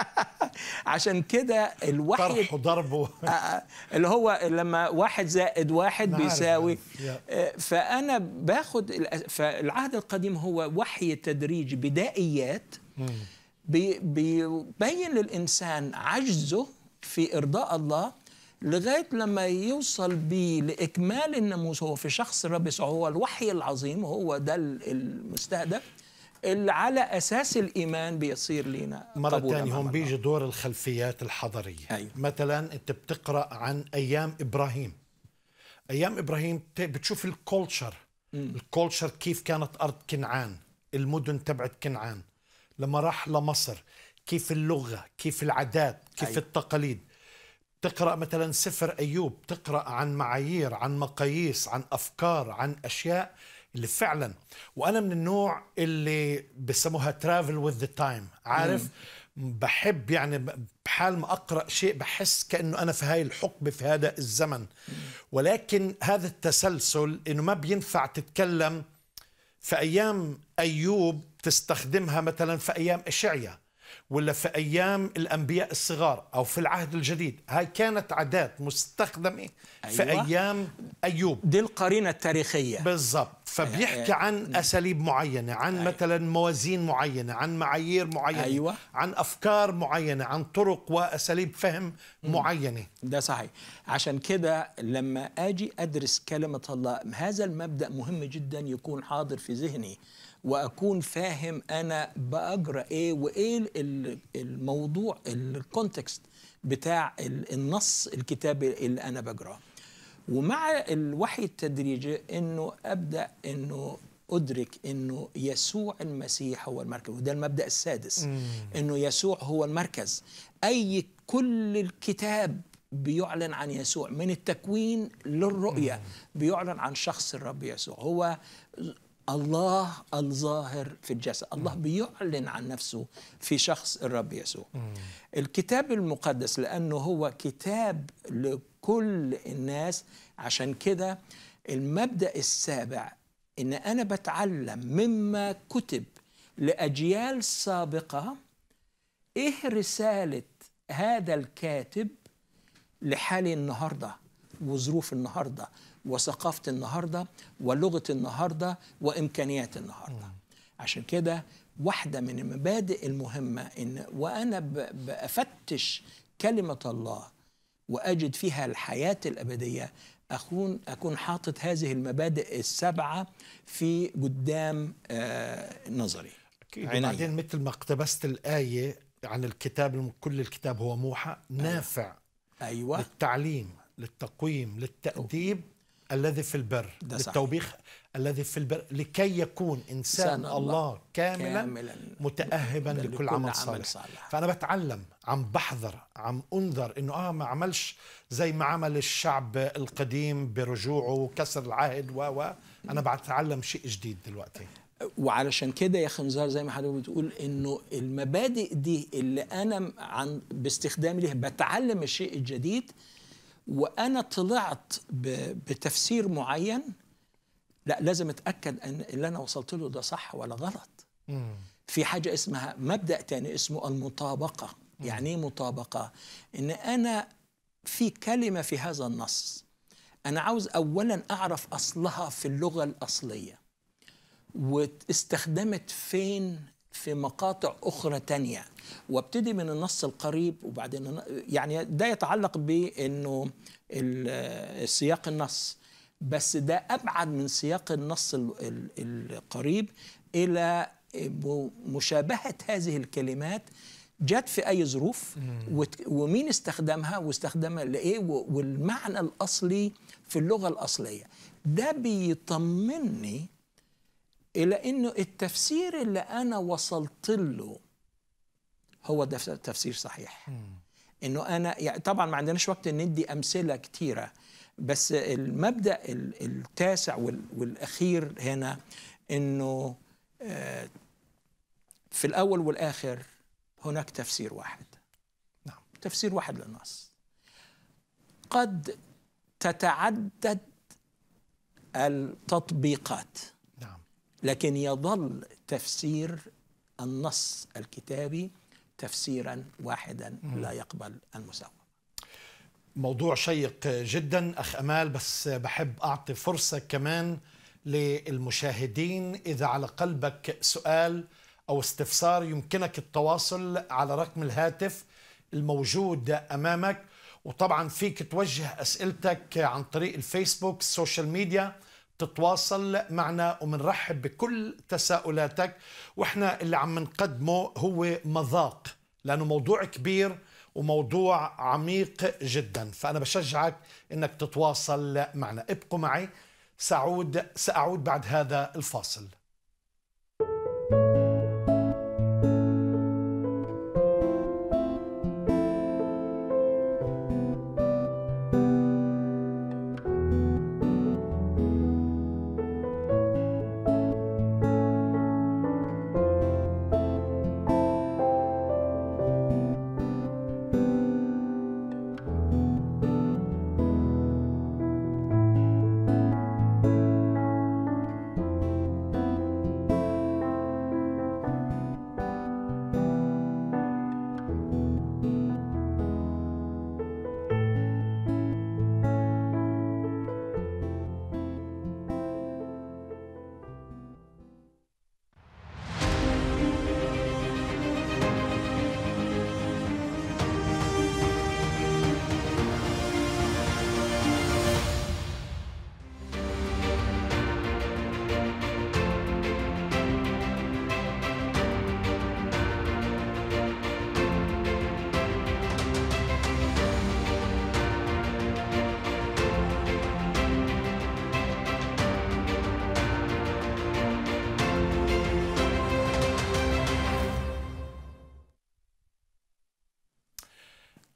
Speaker 2: عشان كده الوحي طرح وضربه آه، آه، اللي هو لما واحد زائد واحد بيساوي فانا باخد فالعهد القديم هو وحي تدريجي بدائيات بيبين للانسان عجزه في ارضاء الله لغايه لما يوصل بيه لاكمال الناموس هو في شخص الرب يسوع هو الوحي العظيم هو ده المستهدف اللي على اساس الايمان بيصير لينا مره ثانيه هون
Speaker 1: بيجي دور الخلفيات الحضارية أيوة. مثلا انت بتقرا عن ايام ابراهيم ايام ابراهيم بتشوف الكولتشر الكولتشر كيف كانت ارض كنعان المدن تبعت كنعان لما راح لمصر كيف اللغه كيف العادات كيف أيوة. التقاليد تقرأ مثلا سفر أيوب تقرأ عن معايير عن مقاييس عن أفكار عن أشياء اللي فعلا وأنا من النوع اللي بسموها ترافل وذ ذا تايم عارف مم. بحب يعني بحال ما اقرا شيء بحس كانه انا في هاي الحقبه في هذا الزمن ولكن هذا التسلسل انه ما بينفع تتكلم في ايام ايوب تستخدمها مثلا في ايام اشعيا ولا في أيام الأنبياء الصغار أو في العهد الجديد هاي كانت عادات مستخدمة أيوة. في أيام أيوب دي القرينة التاريخية بالضبط فبيحكي أيوة. عن أساليب معينة عن أيوة. مثلا موازين معينة عن معايير معينة أيوة.
Speaker 2: عن أفكار معينة عن طرق وأساليب فهم م. معينة ده صحيح عشان كده لما أجي أدرس كلمة الله هذا المبدأ مهم جدا يكون حاضر في ذهني واكون فاهم انا باجرى ايه وايه الموضوع الكونتكست بتاع النص الكتابي اللي انا بجراه ومع الوحي التدريجي انه ابدا انه ادرك انه يسوع المسيح هو المركز وده المبدا السادس انه يسوع هو المركز اي كل الكتاب بيعلن عن يسوع من التكوين للرؤية بيعلن عن شخص الرب يسوع هو الله الظاهر في الجسد الله بيعلن عن نفسه في شخص الرب يسوع الكتاب المقدس لأنه هو كتاب لكل الناس عشان كده المبدأ السابع إن أنا بتعلم مما كتب لأجيال سابقة إيه رسالة هذا الكاتب لحالي النهارده وظروف النهارده وثقافه النهارده ولغه النهارده وامكانيات النهارده عشان كده واحده من المبادئ المهمه ان وانا بفتش كلمه الله واجد فيها الحياه الابديه اكون اكون حاطط هذه المبادئ السبعه في قدام آه، نظري اكيد وبعدين مثل ما اقتبست
Speaker 1: الايه عن الكتاب كل الكتاب هو موحى أيوة. نافع ايوه للتعليم للتقويم للتأديب أوه. الذي في البر ده للتوبيخ صحيح. الذي في البر لكي يكون إنسان الله, الله كاملا, كاملا متأهبا لكل, عمل صالح. صالح فأنا بتعلم عم بحذر عم أنذر إنه آه ما عملش زي ما عمل الشعب القديم برجوعه وكسر العهد و أنا بتعلم
Speaker 2: شيء جديد دلوقتي وعلشان كده يا خنزار زي ما حضرتك بتقول انه المبادئ دي اللي انا عن باستخدامي ليها بتعلم الشيء الجديد وانا طلعت بتفسير معين لا لازم اتاكد ان اللي انا وصلت له ده صح ولا غلط مم. في حاجه اسمها مبدا تاني اسمه المطابقه مم. يعني ايه مطابقه ان انا في كلمه في هذا النص انا عاوز اولا اعرف اصلها في اللغه الاصليه واستخدمت فين في مقاطع أخرى تانية وابتدي من النص القريب وبعدين يعني ده يتعلق بأنه سياق النص بس ده أبعد من سياق النص القريب إلى مشابهة هذه الكلمات جت في أي ظروف ومين استخدمها واستخدمها لإيه والمعنى الأصلي في اللغة الأصلية ده بيطمني إلى أنه التفسير اللي أنا وصلت له هو ده تفسير صحيح أنه أنا يعني طبعا ما عندناش وقت ندي أمثلة كتيرة بس المبدأ التاسع والأخير هنا أنه آه، في الأول والآخر هناك تفسير واحد نعم تفسير واحد للنص قد تتعدد التطبيقات لكن يظل تفسير النص الكتابي تفسيرا واحدا لا يقبل المساواة
Speaker 1: موضوع شيق جدا اخ امال بس بحب اعطي فرصه كمان للمشاهدين اذا على قلبك سؤال او استفسار يمكنك التواصل على رقم الهاتف الموجود امامك وطبعا فيك توجه اسئلتك عن طريق الفيسبوك السوشيال ميديا تتواصل معنا ومنرحب بكل تساؤلاتك واحنا اللي عم نقدمه هو مذاق لانه موضوع كبير وموضوع عميق جدا فانا بشجعك انك تتواصل معنا ابقوا معي سأعود ساعود بعد هذا الفاصل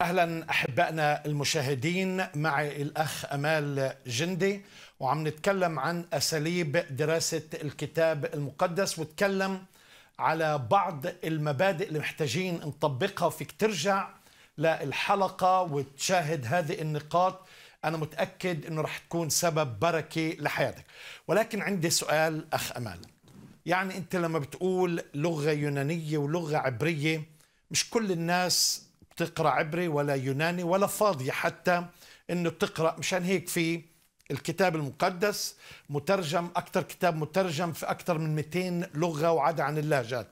Speaker 1: اهلا احبائنا المشاهدين معي الاخ امال جندي وعم نتكلم عن اساليب دراسه الكتاب المقدس وتكلم على بعض المبادئ اللي محتاجين نطبقها فيك ترجع للحلقه وتشاهد هذه النقاط انا متاكد انه رح تكون سبب بركه لحياتك ولكن عندي سؤال اخ امال يعني انت لما بتقول لغه يونانيه ولغه عبريه مش كل الناس تقرا عبري ولا يوناني ولا فاضيه حتى انه تقرا مشان هيك في الكتاب المقدس مترجم اكثر كتاب مترجم في اكثر من 200 لغه وعدا عن اللهجات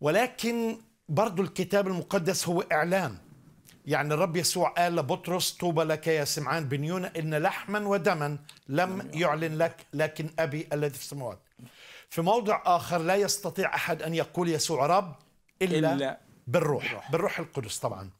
Speaker 1: ولكن برضو الكتاب المقدس هو اعلان يعني الرب يسوع قال لبطرس طوبى لك يا سمعان بن يونا ان لحما ودما لم يعلن لك لكن ابي الذي في السماوات في موضع اخر لا يستطيع احد ان يقول يسوع رب الا, إلا بالروح بالروح القدس طبعا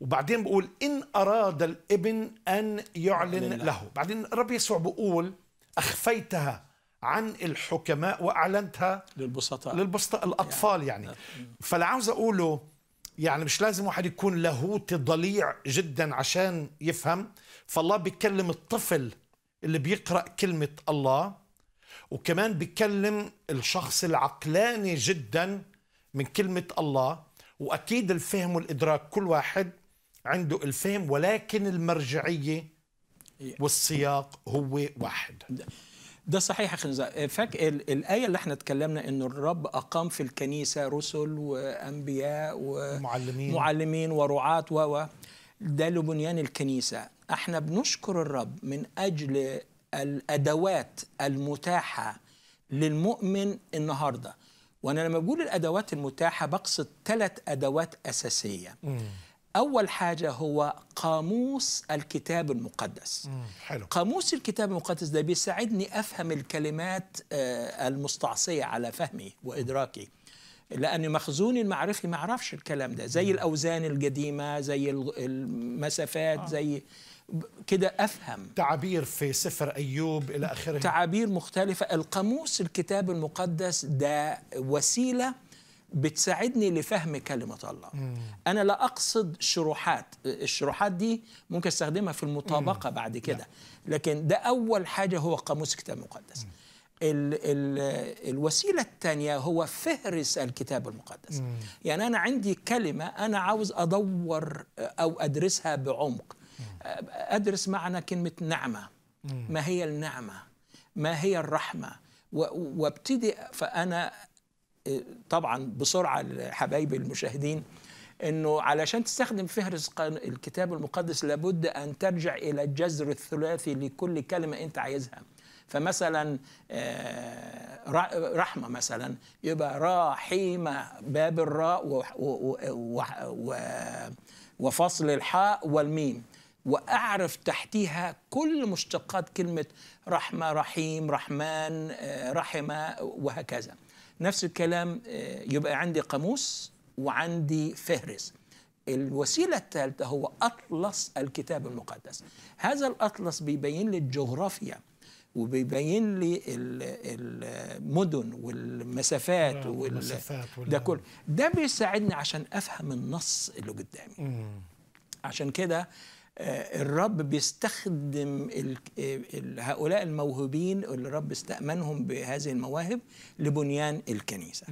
Speaker 1: وبعدين بقول إن أراد الابن أن يعلن له بعدين الرب يسوع بقول أخفيتها عن الحكماء وأعلنتها للبسطاء للبسطاء يعني الأطفال يعني, يعني. فاللي عاوز أقوله يعني مش لازم واحد يكون لاهوتي ضليع جدا عشان يفهم فالله بيكلم الطفل اللي بيقرأ كلمة الله وكمان بيكلم الشخص العقلاني جدا من كلمة الله واكيد الفهم والادراك كل واحد عنده الفهم ولكن المرجعيه
Speaker 2: والسياق هو واحد ده صحيح يا فاك الآية اللي احنا اتكلمنا إن الرب أقام في الكنيسة رسل وأنبياء ومعلمين معلمين ورعاة و ده لبنيان الكنيسة احنا بنشكر الرب من أجل الأدوات المتاحة للمؤمن النهارده وانا لما بقول الادوات المتاحه بقصد ثلاث ادوات اساسيه مم. أول حاجة هو قاموس الكتاب المقدس حلو. قاموس الكتاب المقدس ده بيساعدني أفهم الكلمات آه، المستعصية على فهمي وإدراكي لأن مخزون المعرفي ما عرفش الكلام ده زي الأوزان القديمة زي المسافات آه. زي كده أفهم تعابير في سفر أيوب إلى آخره تعابير مختلفة القاموس الكتاب المقدس ده وسيلة بتساعدني لفهم كلمة الله مم. أنا لا أقصد شروحات الشروحات دي ممكن استخدمها في المطابقة مم. بعد كده لكن ده أول حاجة هو قاموس الكتاب المقدس مم. ال ال الوسيلة الثانية هو فهرس الكتاب المقدس مم. يعني أنا عندي كلمة أنا عاوز أدور أو أدرسها بعمق أدرس معنى كلمة نعمة ما هي النعمة ما هي الرحمة وابتدي فأنا آه، طبعا بسرعة لحبايبي المشاهدين انه علشان تستخدم فهرس الكتاب المقدس لابد ان ترجع الى الجذر الثلاثي لكل كلمه انت عايزها فمثلا آه، رحمه مثلا يبقى راحيمه باب الراء وفصل الحاء والميم واعرف تحتيها كل مشتقات كلمه رحمه رحيم رحمن آه، رحمه وهكذا نفس الكلام آه، يبقى عندي قاموس وعندي فهرس الوسيله الثالثه هو اطلس الكتاب المقدس هذا الاطلس بيبين لي الجغرافيا وبيبين لي المدن والمسافات نعم، والمسافات ده كله ده بيساعدني عشان افهم النص اللي قدامي عشان كده آه، الرب بيستخدم آه، هؤلاء الموهوبين اللي الرب استأمنهم بهذه المواهب لبنيان الكنيسة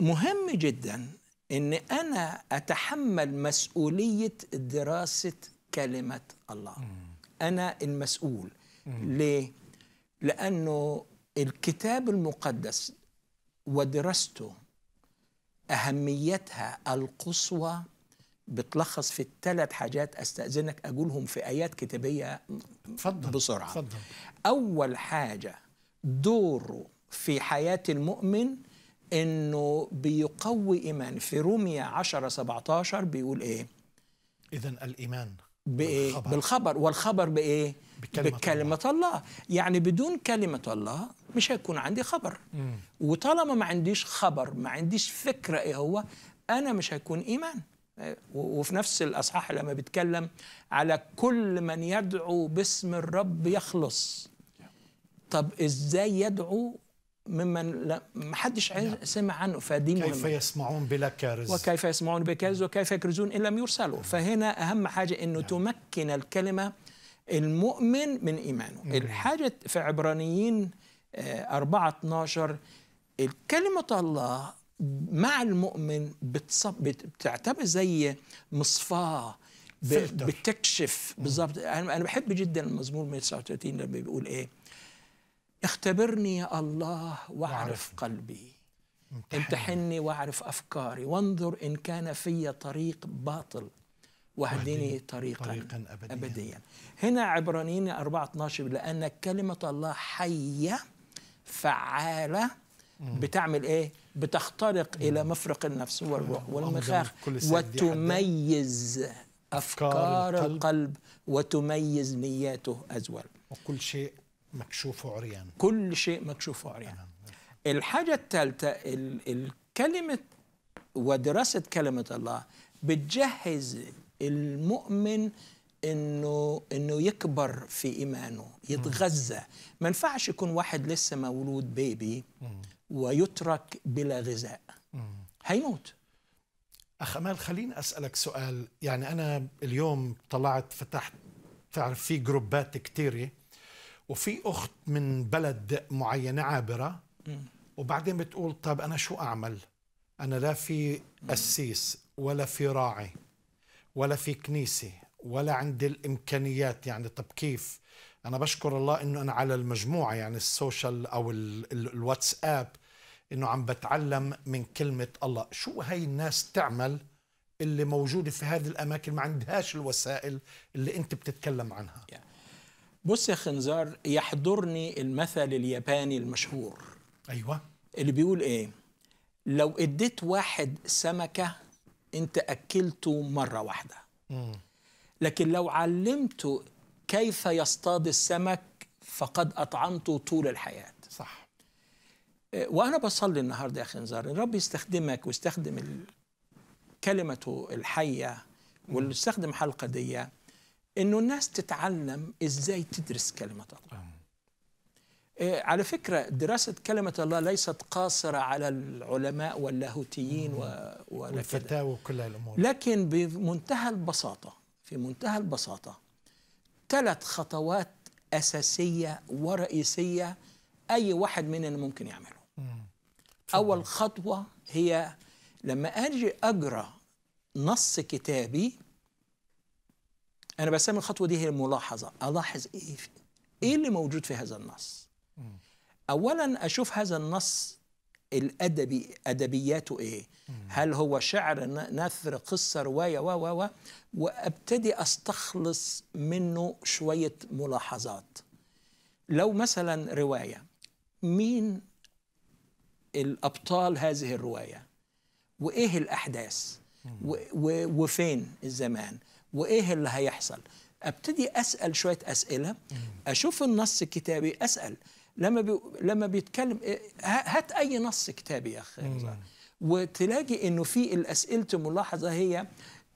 Speaker 2: مهم جدا أن أنا أتحمل مسؤولية دراسة كلمة الله أنا المسؤول ليه؟ لأنه الكتاب المقدس ودراسته أهميتها القصوى بتلخص في الثلاث حاجات استاذنك اقولهم في ايات كتابيه فضل بسرعه فضل. اول حاجه دوره في حياه المؤمن انه بيقوي ايمان في رومية 10 17 بيقول ايه
Speaker 1: اذا الايمان
Speaker 2: بايه بالخبر, بالخبر والخبر بايه بكلمة, بكلمة الله. الله يعني بدون كلمة الله مش هيكون عندي خبر مم. وطالما ما عنديش خبر ما عنديش فكرة ايه هو انا مش هيكون ايمان وفي نفس الأصحاح لما بيتكلم على كل من يدعو باسم الرب يخلص طب إزاي يدعو ممن لا محدش نعم. سمع عنه فدي كيف مهمة.
Speaker 1: يسمعون بلا كارز وكيف
Speaker 2: يسمعون بكارز وكيف يكرزون إن لم يرسلوا نعم. فهنا أهم حاجة أنه نعم. تمكن الكلمة المؤمن من إيمانه الحاجة في عبرانيين 4 12 كلمة الله مع المؤمن بتصب بتعتبر زي مصفاه بتكشف بالضبط انا بحب جدا المزمور 139 لما بيقول ايه اختبرني يا الله واعرف قلبي امتحني واعرف افكاري وانظر ان كان في طريق باطل واهدني طريقا, طريقا أبديا. ابديا هنا عبرانيين 4 12 لان كلمه الله حيه فعاله بتعمل ايه بتخترق مم. الى مفرق النفس والروح والمخاخ وتميز افكار القلب, القلب وتميز نياته ازول وكل شيء مكشوف عريان كل شيء مكشوف عريان الحاجه الثالثه الكلمه ودراسه كلمه الله بتجهز المؤمن انه انه يكبر في ايمانه يتغذى ما ينفعش يكون واحد لسه مولود بيبي ويترك بلا غذاء هيموت أخ أمال خليني أسألك سؤال يعني أنا اليوم
Speaker 1: طلعت فتحت تعرف في جروبات كتيرة وفي أخت من بلد معينة عابرة وبعدين بتقول طب أنا شو أعمل أنا لا في أسيس ولا في راعي ولا في كنيسة ولا عندي الإمكانيات يعني طب كيف أنا بشكر الله أنه أنا على المجموعة يعني السوشيال أو الواتساب انه عم بتعلم من كلمه الله شو هاي الناس تعمل اللي موجوده في هذه الاماكن ما عندهاش الوسائل
Speaker 2: اللي انت بتتكلم عنها بص يا خنزار يحضرني المثل الياباني المشهور ايوه اللي بيقول ايه لو اديت واحد سمكه انت اكلته مره واحده امم لكن لو علمته كيف يصطاد السمك فقد اطعمته طول الحياه وانا بصلي النهارده يا اخي نزار الرب يستخدمك ويستخدم كلمته الحيه واللي استخدم حلقه دي انه الناس تتعلم ازاي تدرس كلمه الله إيه، على فكرة دراسة كلمة الله ليست قاصرة على العلماء واللاهوتيين و... والفتاوى
Speaker 1: وكل الأمور
Speaker 2: لكن بمنتهى البساطة في منتهى البساطة ثلاث خطوات أساسية ورئيسية أي واحد مننا ممكن يعمله أول خطوة هي لما أجي أقرأ نص كتابي أنا بسمي الخطوة دي هي الملاحظة ألاحظ إيه إيه اللي موجود في هذا النص أولا أشوف هذا النص الأدبي أدبياته إيه هل هو شعر نثر قصة رواية و و و وأبتدي أستخلص منه شوية ملاحظات لو مثلا رواية مين الأبطال هذه الرواية وإيه الأحداث وفين الزمان وإيه اللي هيحصل ابتدي اسال شويه اسئله اشوف النص الكتابي اسال لما بي... لما بيتكلم إيه، هات اي نص كتابي يا اخي وتلاقي انه في الاسئله الملاحظه هي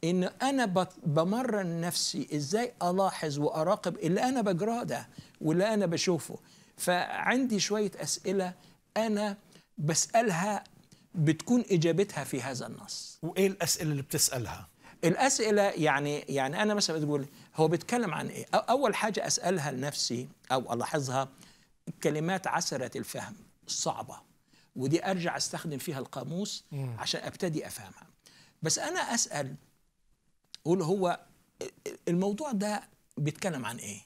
Speaker 2: ان انا بمرن نفسي ازاي الاحظ واراقب اللي انا بجراه ده واللي انا بشوفه فعندي شويه اسئله انا بسألها بتكون إجابتها في هذا النص وإيه الأسئلة اللي بتسألها؟ الأسئلة يعني يعني أنا مثلا بتقول هو بيتكلم عن إيه؟ أول حاجة أسألها لنفسي أو ألاحظها كلمات عسرة الفهم صعبة ودي أرجع أستخدم فيها القاموس عشان أبتدي أفهمها بس أنا أسأل أقول هو الموضوع ده بيتكلم عن إيه؟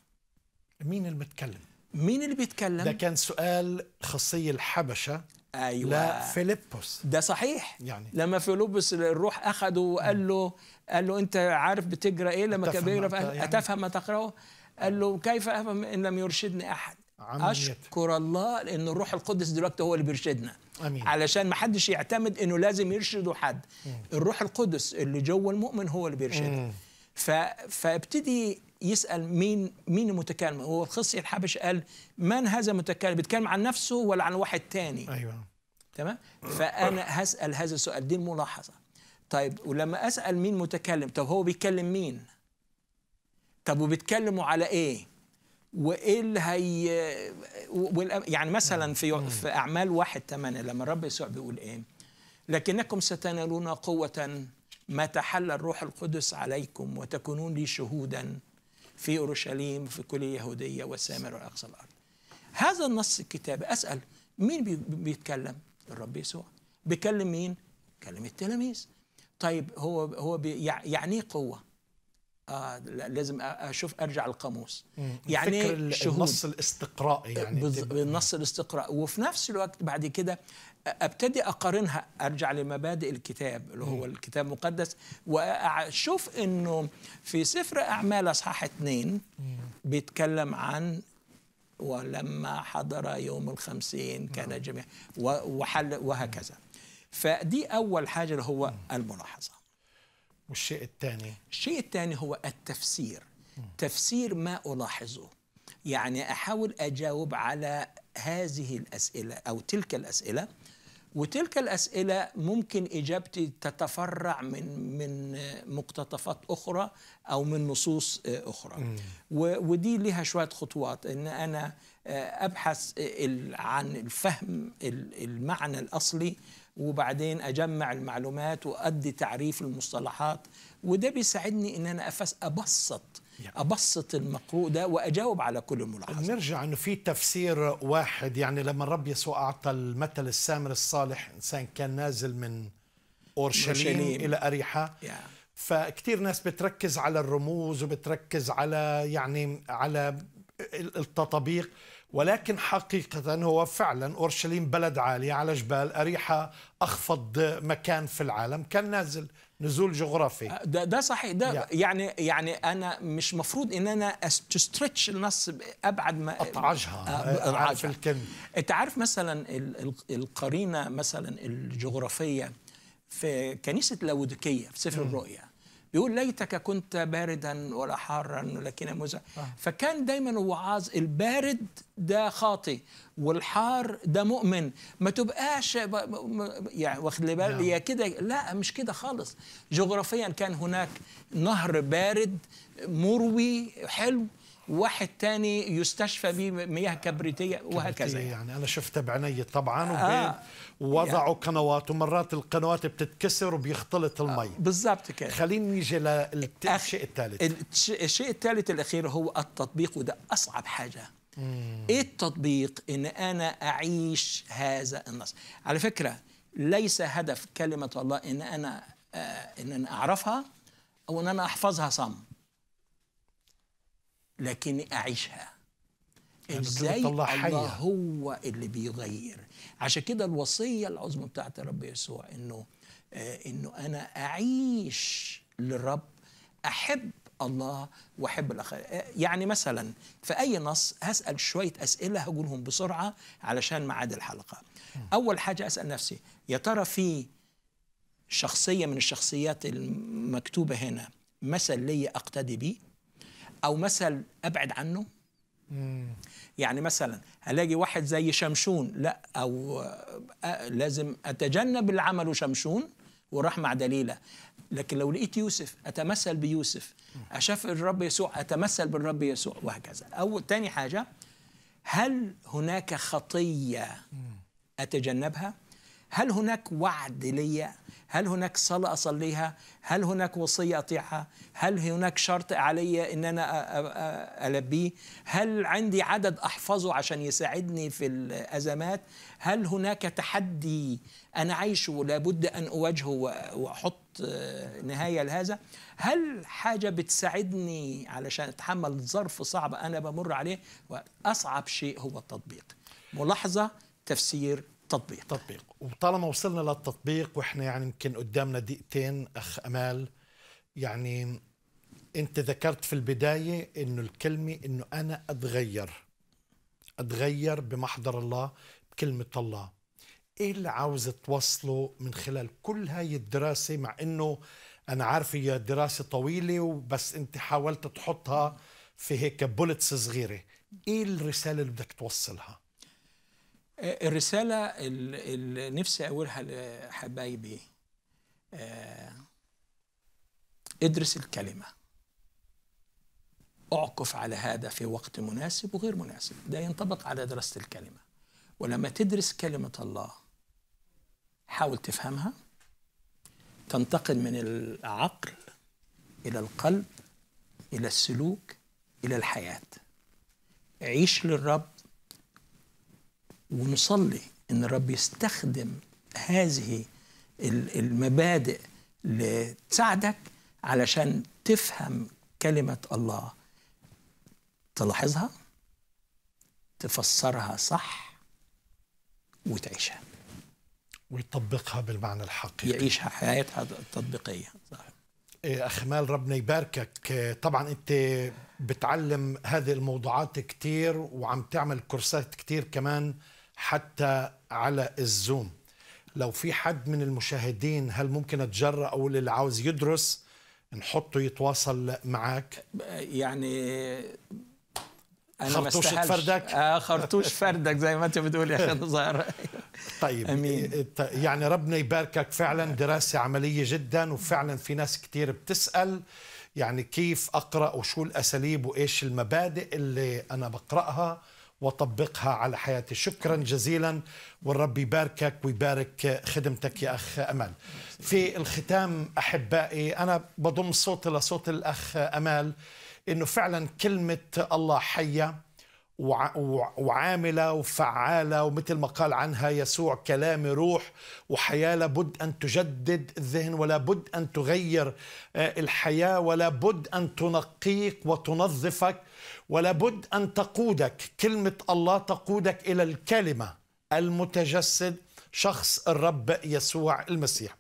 Speaker 2: مين اللي بيتكلم؟ مين اللي بيتكلم؟ ده كان سؤال خاصية الحبشة ايوه لفيلبس ده صحيح يعني لما فيلبس الروح اخده وقال له قال له انت عارف بتجرى ايه لما كان بيقرا يعني اتفهم ما تقراه قال له كيف افهم ان لم يرشدني احد اشكر الله لان الروح القدس دلوقتي هو اللي بيرشدنا أمين. علشان ما حدش يعتمد انه لازم يرشده حد مم. الروح القدس اللي جوه المؤمن هو اللي بيرشده ف... فابتدي يسال مين مين المتكلم هو الخصي الحبشي قال من هذا المتكلم بيتكلم عن نفسه ولا عن واحد تاني ايوه تمام فانا هسال هذا السؤال دي الملاحظه طيب ولما اسال مين متكلم طب هو بيتكلم مين طب وبيتكلموا على ايه وايه اللي هي يعني مثلا في في اعمال واحد 8 لما الرب يسوع بيقول ايه لكنكم ستنالون قوه ما تحل الروح القدس عليكم وتكونون لي شهودا في أورشليم في كل يهودية وسامر واقصى الأرض هذا النص الكتابي أسأل مين بيتكلم الرب يسوع بيكلم مين بيكلم التلاميذ طيب هو هو يعني قوه آه لازم اشوف ارجع القاموس يعني النص الاستقرائي يعني بالنص الاستقرائي وفي نفس الوقت بعد كده ابتدي اقارنها ارجع لمبادئ الكتاب اللي هو الكتاب المقدس واشوف انه في سفر اعمال اصحاح اثنين بيتكلم عن ولما حضر يوم الخمسين كان جميع وحل وهكذا فدي اول حاجه اللي هو الملاحظه والشيء الثاني الشيء الثاني هو التفسير م. تفسير ما ألاحظه يعني أحاول أجاوب على هذه الأسئلة أو تلك الأسئلة وتلك الأسئلة ممكن إجابتي تتفرع من من مقتطفات أخرى أو من نصوص أخرى م. ودي لها شوية خطوات إن أنا آه، أبحث آه، عن الفهم المعنى الأصلي وبعدين اجمع المعلومات وادي تعريف المصطلحات وده بيساعدني ان انا ابسط ابسط المقروء ده واجاوب على كل الملاحظات نرجع انه في تفسير واحد
Speaker 1: يعني لما الرب يسوع اعطى المثل السامر الصالح انسان كان نازل من اورشليم الى اريحه فكثير فكتير ناس بتركز على الرموز وبتركز على يعني على التطبيق ولكن حقيقة هو فعلا أورشليم بلد عالي على جبال أريحة أخفض مكان في
Speaker 2: العالم كان نازل نزول جغرافي آه، ده, ده صحيح ده يعني يعني انا مش مفروض ان انا تستريتش النص ابعد ما اطعجها آه، آه، في الكلمه انت عارف مثلا القرينه مثلا الجغرافيه في كنيسه لاوديكيه في سفر الرؤيا بيقول ليتك كنت باردا ولا حارا لكن مزع آه. فكان دايما الوعاظ البارد ده خاطي والحار ده مؤمن ما تبقاش يعني واخد لي نعم. يا كده لا مش كده خالص جغرافيا كان هناك نهر بارد مروي حلو واحد تاني يستشفى بمياه كبريتيه وهكذا يعني.
Speaker 1: يعني انا شفت بعيني طبعا آه.
Speaker 2: ووضعوا يعني قنوات ومرات القنوات
Speaker 1: بتتكسر
Speaker 2: وبيختلط آه، المي بالضبط كده خلينا نيجي للشيء الثالث الشيء الثالث الاخير هو التطبيق وده اصعب حاجه مم. ايه التطبيق ان انا اعيش هذا النص على فكره ليس هدف كلمه الله ان انا آه، ان انا اعرفها او ان انا احفظها صم لكني اعيشها يعني ازاي الله, الله هو اللي بيغير عشان كده الوصيه العظمى بتاعت الرب يسوع انه آه، انه انا اعيش للرب احب الله واحب الاخر آه، يعني مثلا في اي نص هسال شويه اسئله هقولهم بسرعه علشان معاد الحلقه اول حاجه اسال نفسي يا ترى في شخصيه من الشخصيات المكتوبه هنا مثل لي اقتدي بيه او مثل ابعد عنه يعني مثلا الاقي واحد زي شمشون لا او آه، لازم اتجنب اللي عمله شمشون وراح مع دليله لكن لو لقيت يوسف اتمثل بيوسف اشاف الرب يسوع اتمثل بالرب يسوع وهكذا او تاني حاجه هل هناك خطيه اتجنبها هل هناك وعد ليا هل هناك صلاة أصليها هل هناك وصية أطيعها هل هناك شرط علي أن أنا ألبيه هل عندي عدد أحفظه عشان يساعدني في الأزمات هل هناك تحدي أنا عايشه لابد أن أواجهه وأحط نهاية لهذا هل حاجة بتساعدني علشان أتحمل ظرف صعب أنا بمر عليه وأصعب شيء هو التطبيق ملاحظة تفسير تطبيق تطبيق وطالما وصلنا للتطبيق واحنا يعني يمكن
Speaker 1: قدامنا دقيقتين اخ امال يعني انت ذكرت في البدايه انه الكلمه انه انا اتغير اتغير بمحضر الله بكلمه الله ايه اللي عاوز توصله من خلال كل هاي الدراسه مع انه انا عارف هي دراسه طويله وبس انت حاولت تحطها في هيك بولتس صغيره ايه الرساله اللي بدك توصلها
Speaker 2: الرسالة اللي نفسي أقولها لحبايبي آه، ادرس الكلمة أعكف على هذا في وقت مناسب وغير مناسب ده ينطبق على دراسة الكلمة ولما تدرس كلمة الله حاول تفهمها تنتقل من العقل إلى القلب إلى السلوك إلى الحياة عيش للرب ونصلي ان الرب يستخدم هذه المبادئ لتساعدك علشان تفهم كلمة الله تلاحظها تفسرها صح وتعيشها ويطبقها بالمعنى الحقيقي يعيشها حياتها التطبيقية صح.
Speaker 1: إيه، أخ مال ربنا يباركك طبعا أنت بتعلم هذه الموضوعات كتير وعم تعمل كورسات كتير كمان حتى على الزوم لو في حد من المشاهدين هل ممكن اتجرأ او اللي عاوز يدرس نحطه يتواصل معك
Speaker 2: يعني أنا خرطوش فردك آه خرطوش فردك
Speaker 1: زي ما انت بتقول يا اخي ظاهر طيب امين يعني ربنا يباركك فعلا دراسه عمليه جدا وفعلا في ناس كتير بتسال يعني كيف اقرا وشو الاساليب وايش المبادئ اللي انا بقراها وطبقها على حياتي شكرا جزيلا والرب يباركك ويبارك خدمتك يا أخ أمال في الختام أحبائي أنا بضم صوتي لصوت الأخ أمال أنه فعلا كلمة الله حية وعاملة وفعالة ومثل ما قال عنها يسوع كلام روح وحياة لابد أن تجدد الذهن ولا بد أن تغير آه، الحياة ولا بد أن تنقيك وتنظفك ولابد أن تقودك كلمة الله تقودك إلى الكلمة المتجسد شخص الرب يسوع المسيح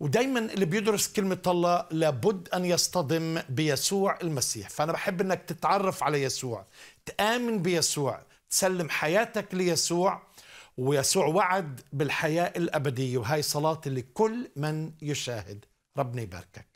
Speaker 1: ودايما اللي بيدرس كلمة الله لابد أن يصطدم بيسوع المسيح فأنا بحب أنك تتعرف على يسوع تآمن بيسوع تسلم حياتك ليسوع ويسوع وعد بالحياة الأبدية وهي صلاة لكل من يشاهد ربنا يباركك